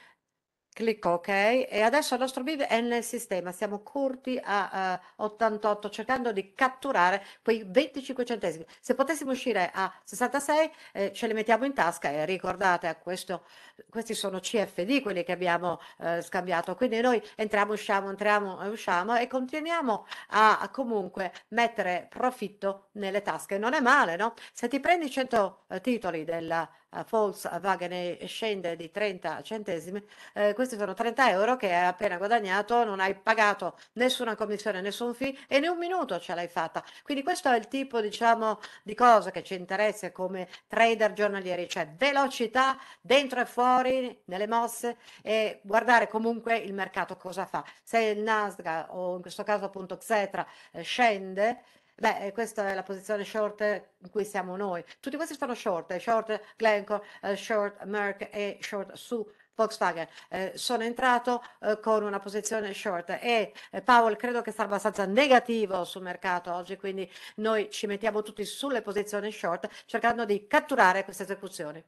Clicco ok e adesso il nostro BIV è nel sistema, siamo corti a uh, eh, 88 cercando di catturare quei 25 centesimi. Se potessimo uscire a 66 eh, ce li mettiamo in tasca e ricordate eh, questo, questi sono CFD quelli che abbiamo eh, scambiato, quindi noi entriamo, usciamo, entriamo e usciamo e continuiamo a, a, comunque mettere profitto nelle tasche. Non è male, no? Se ti prendi 100 eh, titoli della Volkswagen scende di 30 centesimi, eh, questi sono 30 euro che hai appena guadagnato, non hai pagato nessuna commissione, nessun fee e ne un minuto ce l'hai fatta. Quindi questo è il tipo diciamo, di cosa che ci interessa come trader giornalieri, cioè velocità dentro e fuori nelle mosse e guardare comunque il mercato cosa fa. Se il Nasdaq o in questo caso appunto Xetra eh, scende, Beh, eh, questa è la posizione short in cui siamo noi. Tutti questi sono short, eh, short Glencore, eh, short Merck e short su Volkswagen. Eh, sono entrato eh, con una posizione short e eh, Powell credo che sia abbastanza negativo sul mercato oggi, quindi noi ci mettiamo tutti sulle posizioni short cercando di catturare queste esecuzioni.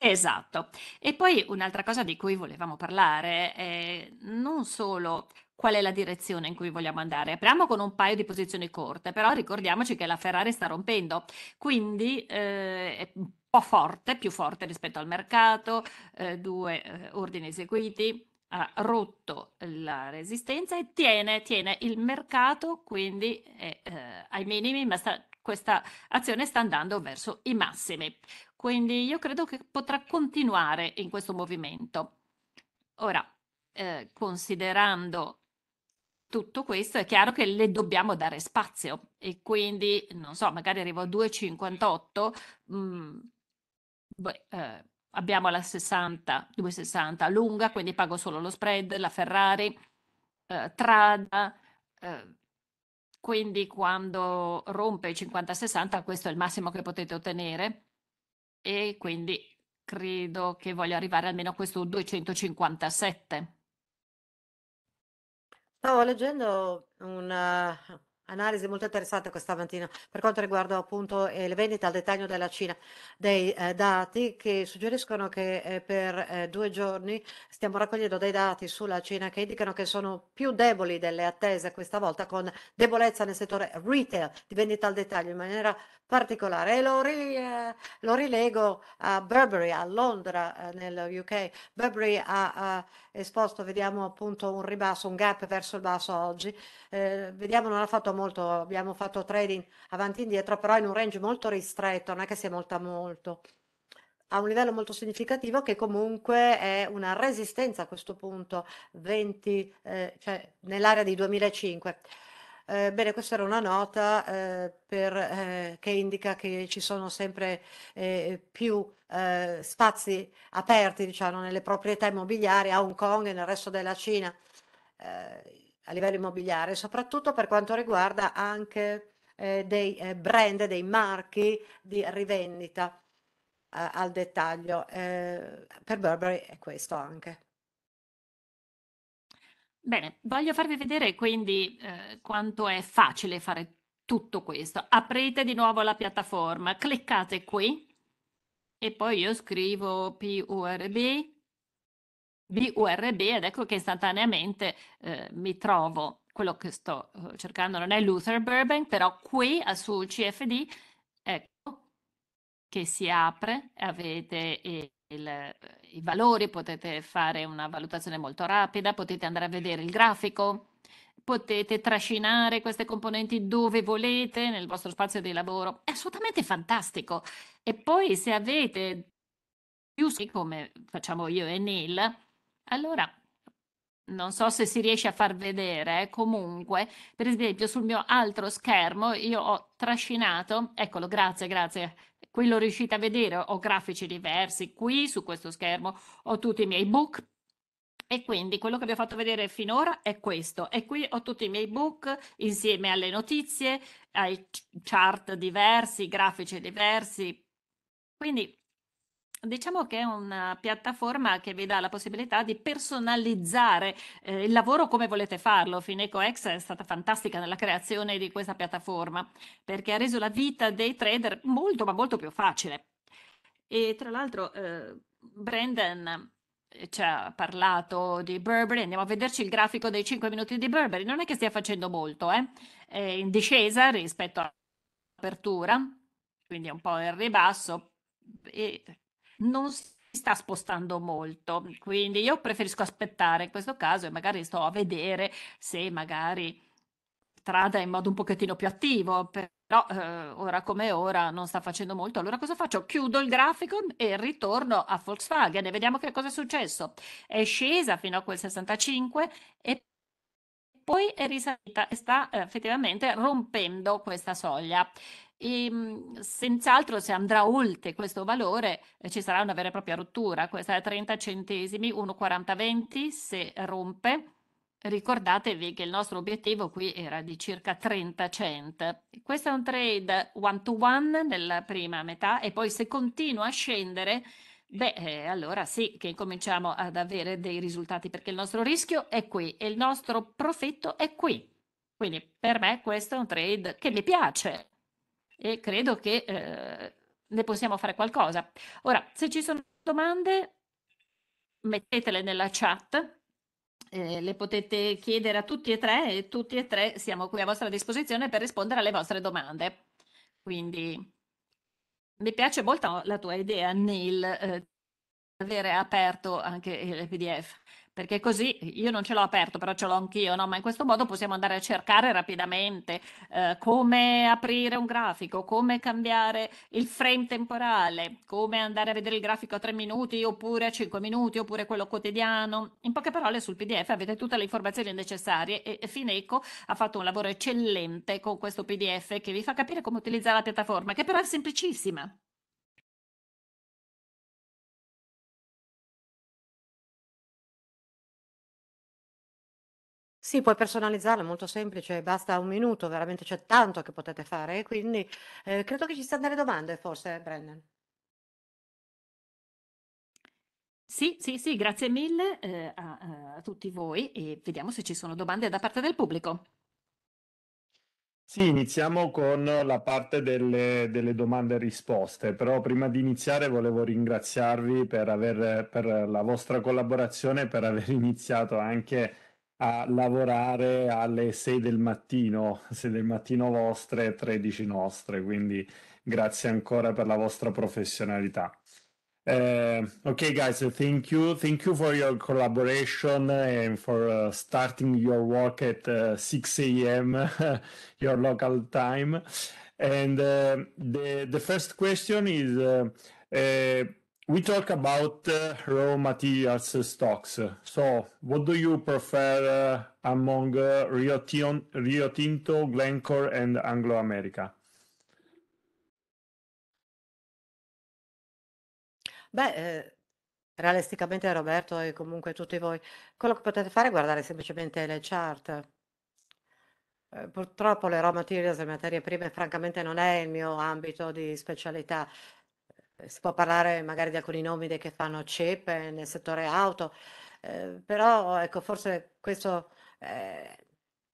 Esatto. E poi un'altra cosa di cui volevamo parlare è non solo qual è la direzione in cui vogliamo andare. Apriamo con un paio di posizioni corte, però ricordiamoci che la Ferrari sta rompendo, quindi eh, è un po' forte, più forte rispetto al mercato, eh, due eh, ordini eseguiti, ha rotto la resistenza e tiene, tiene il mercato, quindi è eh, ai minimi, ma sta, questa azione sta andando verso i massimi. Quindi io credo che potrà continuare in questo movimento. Ora, eh, considerando tutto questo è chiaro che le dobbiamo dare spazio e quindi, non so, magari arrivo a 2,58, mh, mm, beh, eh, abbiamo la 60, 2,60 lunga, quindi pago solo lo spread, la Ferrari, eh, Trada, eh, quindi quando rompe il 50-60 questo è il massimo che potete ottenere e quindi credo che voglio arrivare almeno a questo 257. Stavo leggendo una, Analisi molto interessante questa mattina per quanto riguarda appunto eh, le vendite al dettaglio della Cina, dei eh, dati che suggeriscono che eh, per eh, due giorni stiamo raccogliendo dei dati sulla Cina che indicano che sono più deboli delle attese questa volta con debolezza nel settore retail di vendita al dettaglio in maniera particolare e lo, ri, eh, lo rilego a Burberry a Londra eh, nel UK. Burberry ha, ha, esposto, vediamo appunto un ribasso, un gap verso il basso oggi, vediamo non ha fatto molto, abbiamo fatto trading avanti e indietro, però in un range molto ristretto, non è che si è molta molto a un livello molto significativo che comunque è una resistenza a questo punto 20, eh, cioè nell'area di 2005. Eh, bene, questa era una nota eh, per, eh, che indica che ci sono sempre eh, più eh, spazi aperti diciamo, nelle proprietà immobiliari a Hong Kong e nel resto della Cina a livello immobiliare, soprattutto per quanto riguarda anche eh, dei eh, brand, dei marchi di rivendita eh, al dettaglio. Eh, per Burberry è questo anche. Bene, voglio farvi vedere quindi eh, quanto è facile fare tutto questo. Aprite di nuovo la piattaforma, cliccate qui e poi io scrivo PURB VURB ed ecco che istantaneamente eh, mi trovo quello che sto eh, cercando non è Luther Burbank, però qui sul CFD ecco che si apre, avete il, i valori, potete fare una valutazione molto rapida, potete andare a vedere il grafico, potete trascinare queste componenti dove volete nel vostro spazio di lavoro. È assolutamente fantastico. E poi se avete più come facciamo io e Neil, allora, non so se si riesce a far vedere, eh, comunque, per esempio sul mio altro schermo io ho trascinato, eccolo, grazie, grazie, qui lo riuscite a vedere, ho grafici diversi, qui su questo schermo ho tutti i miei book, e quindi quello che vi ho fatto vedere finora è questo. E qui ho tutti i miei book insieme alle notizie, ai chart diversi, grafici diversi. Quindi Diciamo che è una piattaforma che vi dà la possibilità di personalizzare eh, il lavoro come volete farlo. Fineco X è stata fantastica nella creazione di questa piattaforma perché ha reso la vita dei trader molto ma molto più facile. E tra l'altro eh, Brandon eh, ci ha parlato di Burberry, andiamo a vederci il grafico dei 5 minuti di Burberry, non è che stia facendo molto, eh? è in discesa rispetto all'apertura, quindi è un po' in ribasso. E non si sta spostando molto, quindi io preferisco aspettare in questo caso e magari sto a vedere se magari strada in modo un pochettino più attivo, però eh, ora come ora non sta facendo molto. Allora cosa faccio? Chiudo il grafico e ritorno a Volkswagen e vediamo che cosa è successo. È scesa fino a quel 65 e poi è risalita e sta eh, effettivamente rompendo questa soglia e mhmm, senz'altro se andrà oltre questo valore eh, ci sarà una vera e propria rottura, questa è 30 centesimi, 1,40-20 se rompe. Ricordatevi che il nostro obiettivo qui era di circa 30 cent. Questo è un trade one to one nella prima metà e poi se continua a scendere, beh, eh, allora sì che cominciamo ad avere dei risultati perché il nostro rischio è qui e il nostro profitto è qui. Quindi per me questo è un trade che mi piace, e credo che eh, ne possiamo fare qualcosa. Ora, se ci sono domande, mettetele nella chat. Eh, le potete chiedere a tutti e tre e tutti e tre siamo qui a vostra disposizione per rispondere alle vostre domande. Quindi mi piace molto la tua idea, Neil, eh, avere aperto anche il PDF, perché così io non ce l'ho aperto, però ce l'ho anch'io, no? ma in questo modo possiamo andare a cercare rapidamente eh, come aprire un grafico, come cambiare il frame temporale, come andare a vedere il grafico a 3 minuti oppure a 5 minuti oppure quello quotidiano. In poche parole sul PDF avete tutte le informazioni necessarie e Fineco ha fatto un lavoro eccellente con questo PDF che vi fa capire come utilizzare la piattaforma, che però è semplicissima. Sì, puoi personalizzarlo, è molto semplice, basta un minuto, veramente c'è tanto che potete fare, quindi eh, credo che ci siano delle domande forse, Brennan. Sì, sì, sì, grazie mille eh, a, eh, a tutti voi e vediamo se ci sono domande da parte del pubblico. Sì, iniziamo con la parte delle, delle, domande e risposte, però prima di iniziare volevo ringraziarvi per, aver, per la vostra collaborazione, per aver iniziato anche a lavorare alle 6 del mattino, 6 del mattino vostre e 13 nostre, quindi grazie ancora per la vostra professionalità. Uh, okay, guys, thank you. Thank you for your collaboration and for uh, starting your work at 6 uh, a.m. your local time. And uh, the the first question is uh, we talk about uh, raw materials uh, stocks. So, what do you prefer uh, among uh, Rio, Tion- Rio Tinto, Glencore, and Anglo America? Beh, eh, realisticamente Roberto e comunque tutti voi, quello che potete fare è guardare semplicemente le chart. Eh, Purtroppo le raw materials, le materie prime, francamente non è il mio ambito di specialità. Eh, si può parlare magari di alcuni nomi che fanno cepe nel settore auto, eh, però ecco, forse questo eh,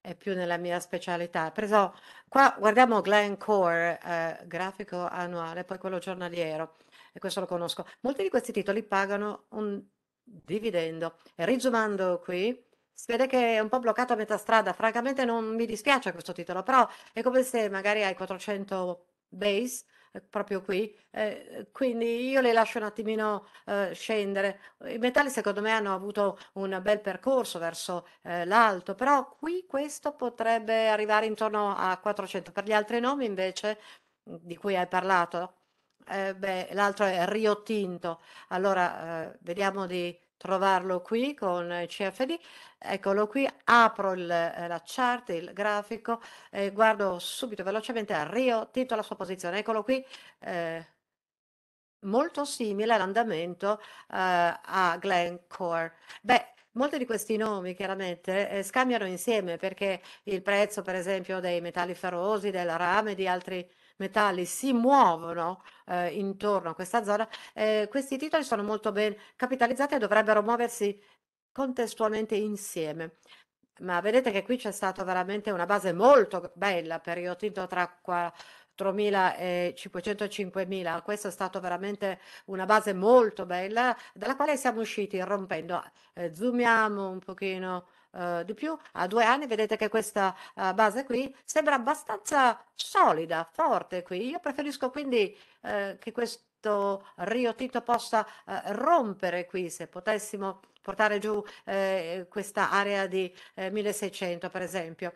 è più nella mia specialità. Preso, qua guardiamo Glencore, eh, grafico annuale, poi quello giornaliero, e questo lo conosco. Molti di questi titoli pagano un dividendo. rizumando qui, si vede che è un po' bloccato a metà strada. Francamente non mi dispiace questo titolo, però è come se magari hai 400 base proprio qui, eh, quindi io le lascio un attimino eh, scendere. I metalli secondo me hanno avuto un bel percorso verso eh, l'alto, però qui questo potrebbe arrivare intorno a 400. Per gli altri nomi invece di cui hai parlato, eh, beh, l'altro è Rio Tinto, allora eh, vediamo di trovarlo qui con eh, CFD, eccolo qui, apro il, eh, la chart, il grafico, e eh, guardo subito velocemente a Rio, titolo la sua posizione, eccolo qui, eh, molto simile all'andamento eh, a Glencore. Beh, Molti di questi nomi chiaramente eh, scambiano insieme perché il prezzo per esempio dei metalli ferrosi, del rame e di altri metalli si muovono eh, intorno a questa zona, eh, questi titoli sono molto ben capitalizzati e dovrebbero muoversi contestualmente insieme. Ma vedete che qui c'è stata veramente una base molto bella per Rio Tinto tra 4.000 e 500-5.000. Questa è stata veramente una base molto bella dalla quale siamo usciti rompendo. Eh, zoomiamo un pochino eh, di più, a due anni vedete che questa eh, base qui sembra abbastanza solida, forte qui. Io preferisco quindi eh, che questo Rio Tito possa eh, rompere qui, se potessimo portare giù eh, questa area di 1600 eh, per esempio.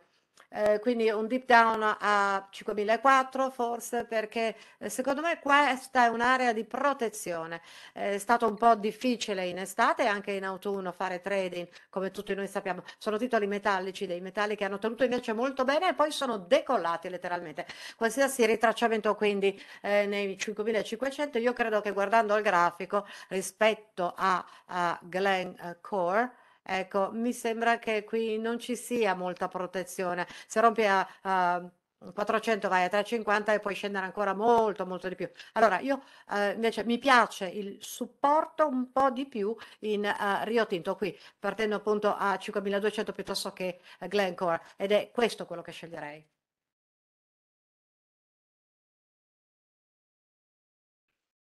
Eh, quindi un deep down a 5.004 forse perché eh, secondo me questa è un'area di protezione. È stato un po' difficile in estate e anche in autunno fare trading, come tutti noi sappiamo. Sono titoli metallici, dei metalli che hanno tenuto invece molto bene e poi sono decollati letteralmente. Qualsiasi ritracciamento quindi eh, nei 5.500, io credo che guardando il grafico rispetto a, a Glencore, Ecco, mi sembra che qui non ci sia molta protezione. Se rompi a, a 400 vai a 350 e puoi scendere ancora molto molto di più allora io eh, invece mi piace il supporto un po' di più in uh, Rio Tinto qui partendo appunto a 5200 piuttosto che eh, Glencore ed è questo quello che sceglierei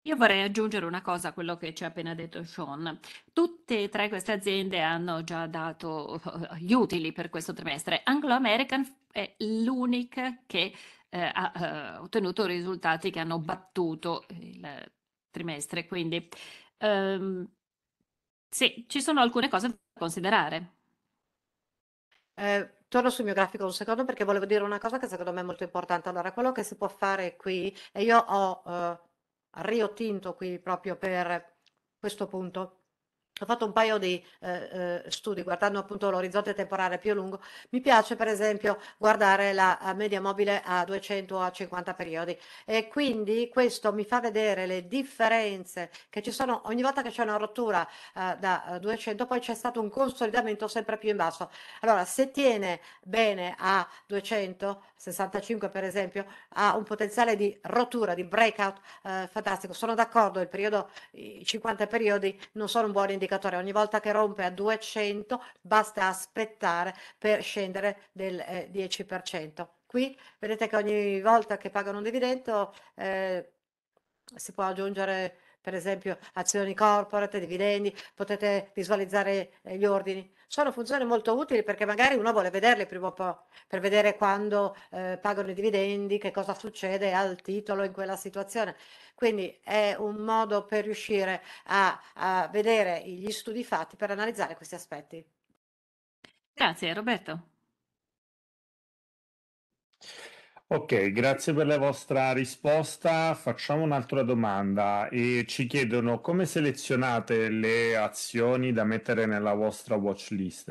Io vorrei aggiungere una cosa a quello che ci ha appena detto Sean. Tutte e tre queste aziende hanno già dato eh, gli utili per questo trimestre. Anglo American è l'unica che eh, ha eh, ottenuto risultati che hanno battuto il trimestre. Quindi ehm, sì, ci sono alcune cose da considerare. Eh, torno sul mio grafico un secondo perché volevo dire una cosa che secondo me è molto importante. Allora, quello che si può fare qui, e io ho eh, Rio Tinto qui proprio per questo punto ho fatto un paio di eh, eh, studi guardando appunto l'orizzonte temporale più lungo, mi piace per esempio guardare la eh, media mobile a 200 o a 50 periodi e quindi questo mi fa vedere le differenze che ci sono ogni volta che c'è una rottura eh, da 200 eh, poi c'è stato un consolidamento sempre più in basso. Allora se tiene bene a 265 per esempio ha un potenziale di rottura, di breakout eh, fantastico, sono d'accordo, il periodo, i 50 periodi non sono un buon indicatore l'indicatore ogni volta che rompe a 200 basta aspettare per scendere del eh, 10%. Qui vedete che ogni volta che pagano un dividendo eh, si può aggiungere per esempio azioni corporate, dividendi, potete visualizzare eh, gli ordini sono funzioni molto utili perché magari uno vuole vederle prima o poi per vedere quando eh, pagano i dividendi, che cosa succede al titolo in quella situazione. Quindi è un modo per riuscire a, a vedere gli studi fatti per analizzare questi aspetti. Grazie Roberto. Ok, grazie per la vostra risposta. Facciamo un'altra domanda e ci chiedono come selezionate le azioni da mettere nella vostra watch list.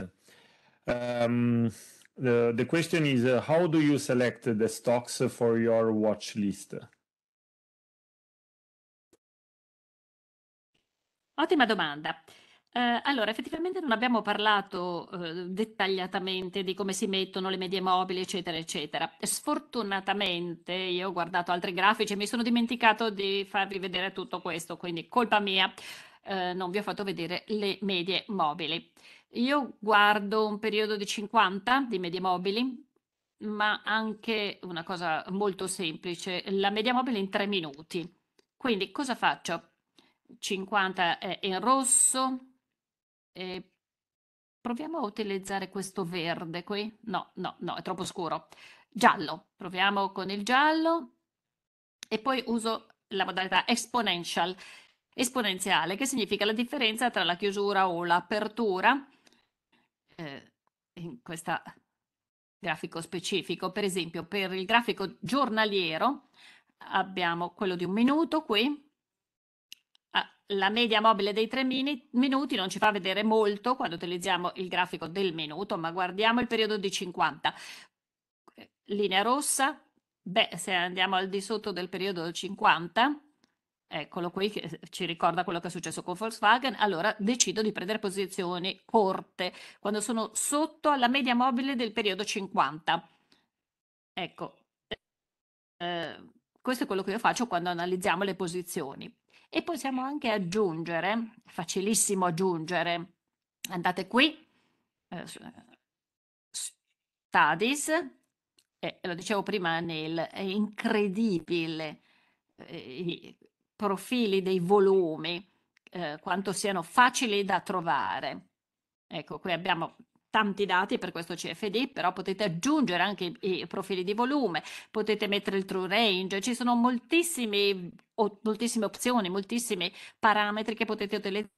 Um, the, the question is uh, how do you select the stocks for your watch list? Ottima domanda. Eh, allora, effettivamente non abbiamo parlato eh, dettagliatamente di come si mettono le medie mobili, eccetera, eccetera. Sfortunatamente io ho guardato altri grafici e mi sono dimenticato di farvi vedere tutto questo, quindi colpa mia, eh, non vi ho fatto vedere le medie mobili. Io guardo un periodo di 50 di medie mobili, ma anche una cosa molto semplice, la media mobile in 3 minuti. Quindi cosa faccio? 50 è in rosso, e proviamo a utilizzare questo verde qui. No, no, no, è troppo scuro. Giallo. Proviamo con il giallo e poi uso la modalità exponential, esponenziale, che significa la differenza tra la chiusura o l'apertura eh, in questo grafico specifico. Per esempio, per il grafico giornaliero abbiamo quello di un minuto qui la media mobile dei tre mini, minuti non ci fa vedere molto quando utilizziamo il grafico del minuto, ma guardiamo il periodo di 50. Linea rossa, beh, se andiamo al di sotto del periodo 50, eccolo qui che ci ricorda quello che è successo con Volkswagen, allora decido di prendere posizioni corte quando sono sotto alla media mobile del periodo 50. Ecco, eh, questo è quello che io faccio quando analizziamo le posizioni e possiamo anche aggiungere, facilissimo aggiungere, andate qui, eh, studies, eh, lo dicevo prima Neil, è incredibile eh, i profili dei volumi, eh, quanto siano facili da trovare. Ecco, qui abbiamo tanti dati per questo CFD, però potete aggiungere anche i, i profili di volume, potete mettere il true range, ci sono moltissimi o, moltissime opzioni, moltissimi parametri che potete utilizzare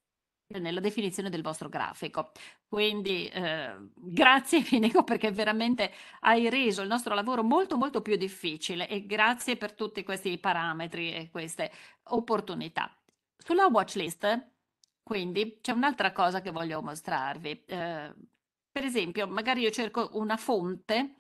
nella definizione del vostro grafico. Quindi eh, grazie Finico perché veramente hai reso il nostro lavoro molto molto più difficile e grazie per tutti questi parametri e queste opportunità. Sulla watch list quindi c'è un'altra cosa che voglio mostrarvi. Eh, per esempio, magari io cerco una fonte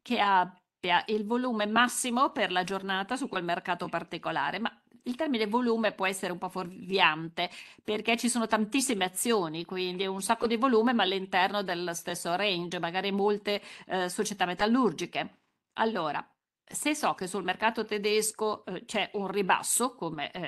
che abbia il volume massimo per la giornata su quel mercato particolare, ma il termine volume può essere un po' fuorviante perché ci sono tantissime azioni, quindi un sacco di volume ma all'interno dello stesso range, magari molte eh, società metallurgiche. Allora, se so che sul mercato tedesco eh, c'è un ribasso, come eh,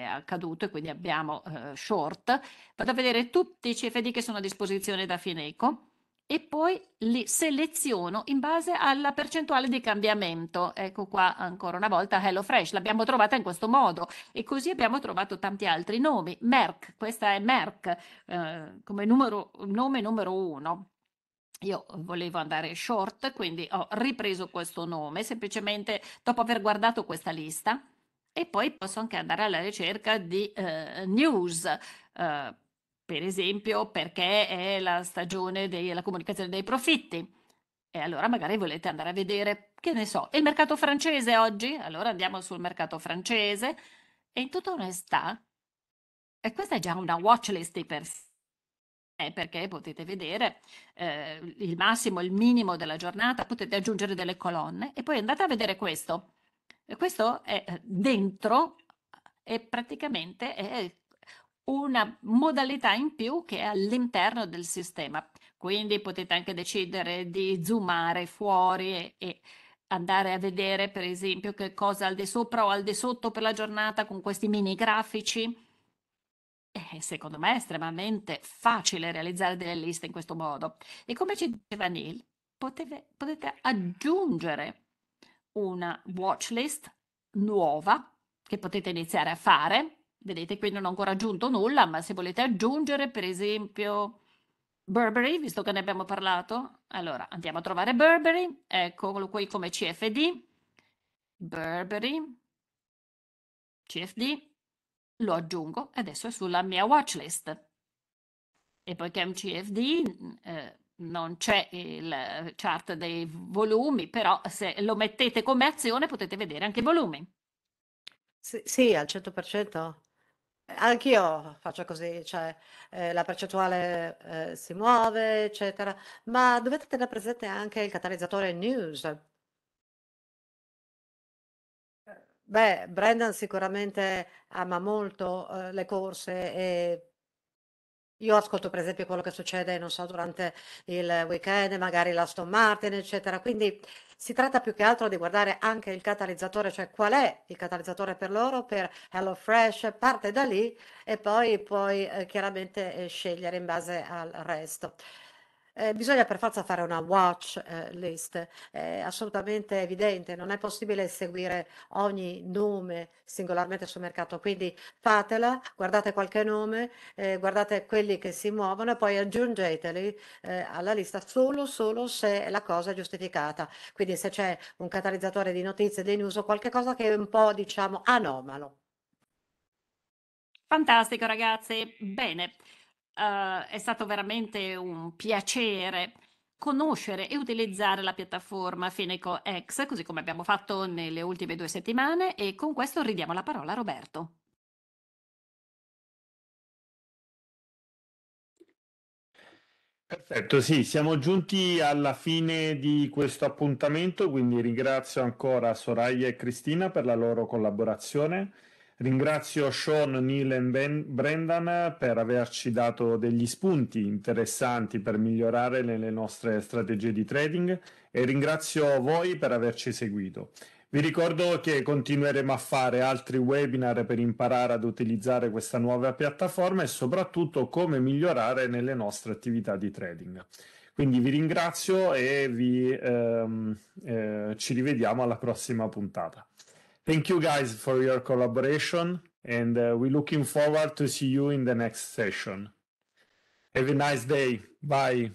è accaduto, e quindi abbiamo eh, short, vado a vedere tutti i CFD che sono a disposizione da Fineco e poi li seleziono in base alla percentuale di cambiamento. Ecco qua ancora una volta HelloFresh, l'abbiamo trovata in questo modo e così abbiamo trovato tanti altri nomi. Merck, questa è Merck eh, come numero, nome numero uno. Io volevo andare short, quindi ho ripreso questo nome semplicemente dopo aver guardato questa lista e poi posso anche andare alla ricerca di eh, news. Eh, per esempio perché è la stagione della comunicazione dei profitti. E allora magari volete andare a vedere, che ne so, il mercato francese oggi? Allora andiamo sul mercato francese e in tutta onestà, e questa è già una watch list di per sé, perché potete vedere eh, il massimo, il minimo della giornata, potete aggiungere delle colonne e poi andate a vedere questo. E questo è eh, dentro e praticamente è una modalità in più che è all'interno del sistema. Quindi potete anche decidere di zoomare fuori e, e andare a vedere per esempio che cosa al di sopra o al di sotto per la giornata con questi mini grafici. E eh, secondo me è estremamente facile realizzare delle liste in questo modo. E come ci diceva Neil, potete, potete aggiungere una watch list nuova che potete iniziare a fare Vedete, qui non ho ancora aggiunto nulla, ma se volete aggiungere, per esempio, Burberry, visto che ne abbiamo parlato, allora andiamo a trovare Burberry, eccolo qui come CFD, Burberry, CFD, lo aggiungo, adesso è sulla mia watchlist. E poiché è un CFD, eh, non c'è il chart dei volumi, però se lo mettete come azione potete vedere anche i volumi. Sì, sì al 100%. Anch'io faccio così, cioè, ehm, la percentuale, ehm, si muove, eccetera, ma dovete tenere presente anche il catalizzatore news. beh, Brendan sicuramente ama molto, ehm, le corse e io ascolto per esempio quello che succede, non so, durante il weekend, magari l'Aston Martin, eccetera, quindi si tratta più che altro di guardare anche il catalizzatore, cioè qual è il catalizzatore per loro, per HelloFresh, parte da lì e poi puoi eh, chiaramente eh, scegliere in base al resto eh, bisogna per forza fare una watch eh, list, è assolutamente evidente, non è possibile seguire ogni nome singolarmente sul mercato, quindi fatela, guardate qualche nome, eh, guardate quelli che si muovono e poi aggiungeteli eh, alla lista solo, solo se la cosa è giustificata, quindi se c'è un catalizzatore di notizie, di news o qualche cosa che è un po' diciamo anomalo. Fantastico ragazze, bene eh, è stato veramente un piacere conoscere e utilizzare la piattaforma Fineco X, così come abbiamo fatto nelle ultime due settimane e con questo ridiamo la parola a Roberto. Perfetto, sì, siamo giunti alla fine di questo appuntamento, quindi ringrazio ancora Soraya e Cristina per la loro collaborazione. Ringrazio Sean, Neil e ben- Brendan per averci dato degli spunti interessanti per migliorare le, nostre strategie di trading e ringrazio voi per averci seguito. Vi ricordo che continueremo a fare altri webinar per imparare ad utilizzare questa nuova piattaforma e soprattutto come migliorare nelle nostre attività di trading. Quindi vi ringrazio e vi, ehm, eh, ci rivediamo alla prossima puntata. Thank you guys for your collaboration, and uh, we're looking forward to see you in the next session. Have a nice day. Bye.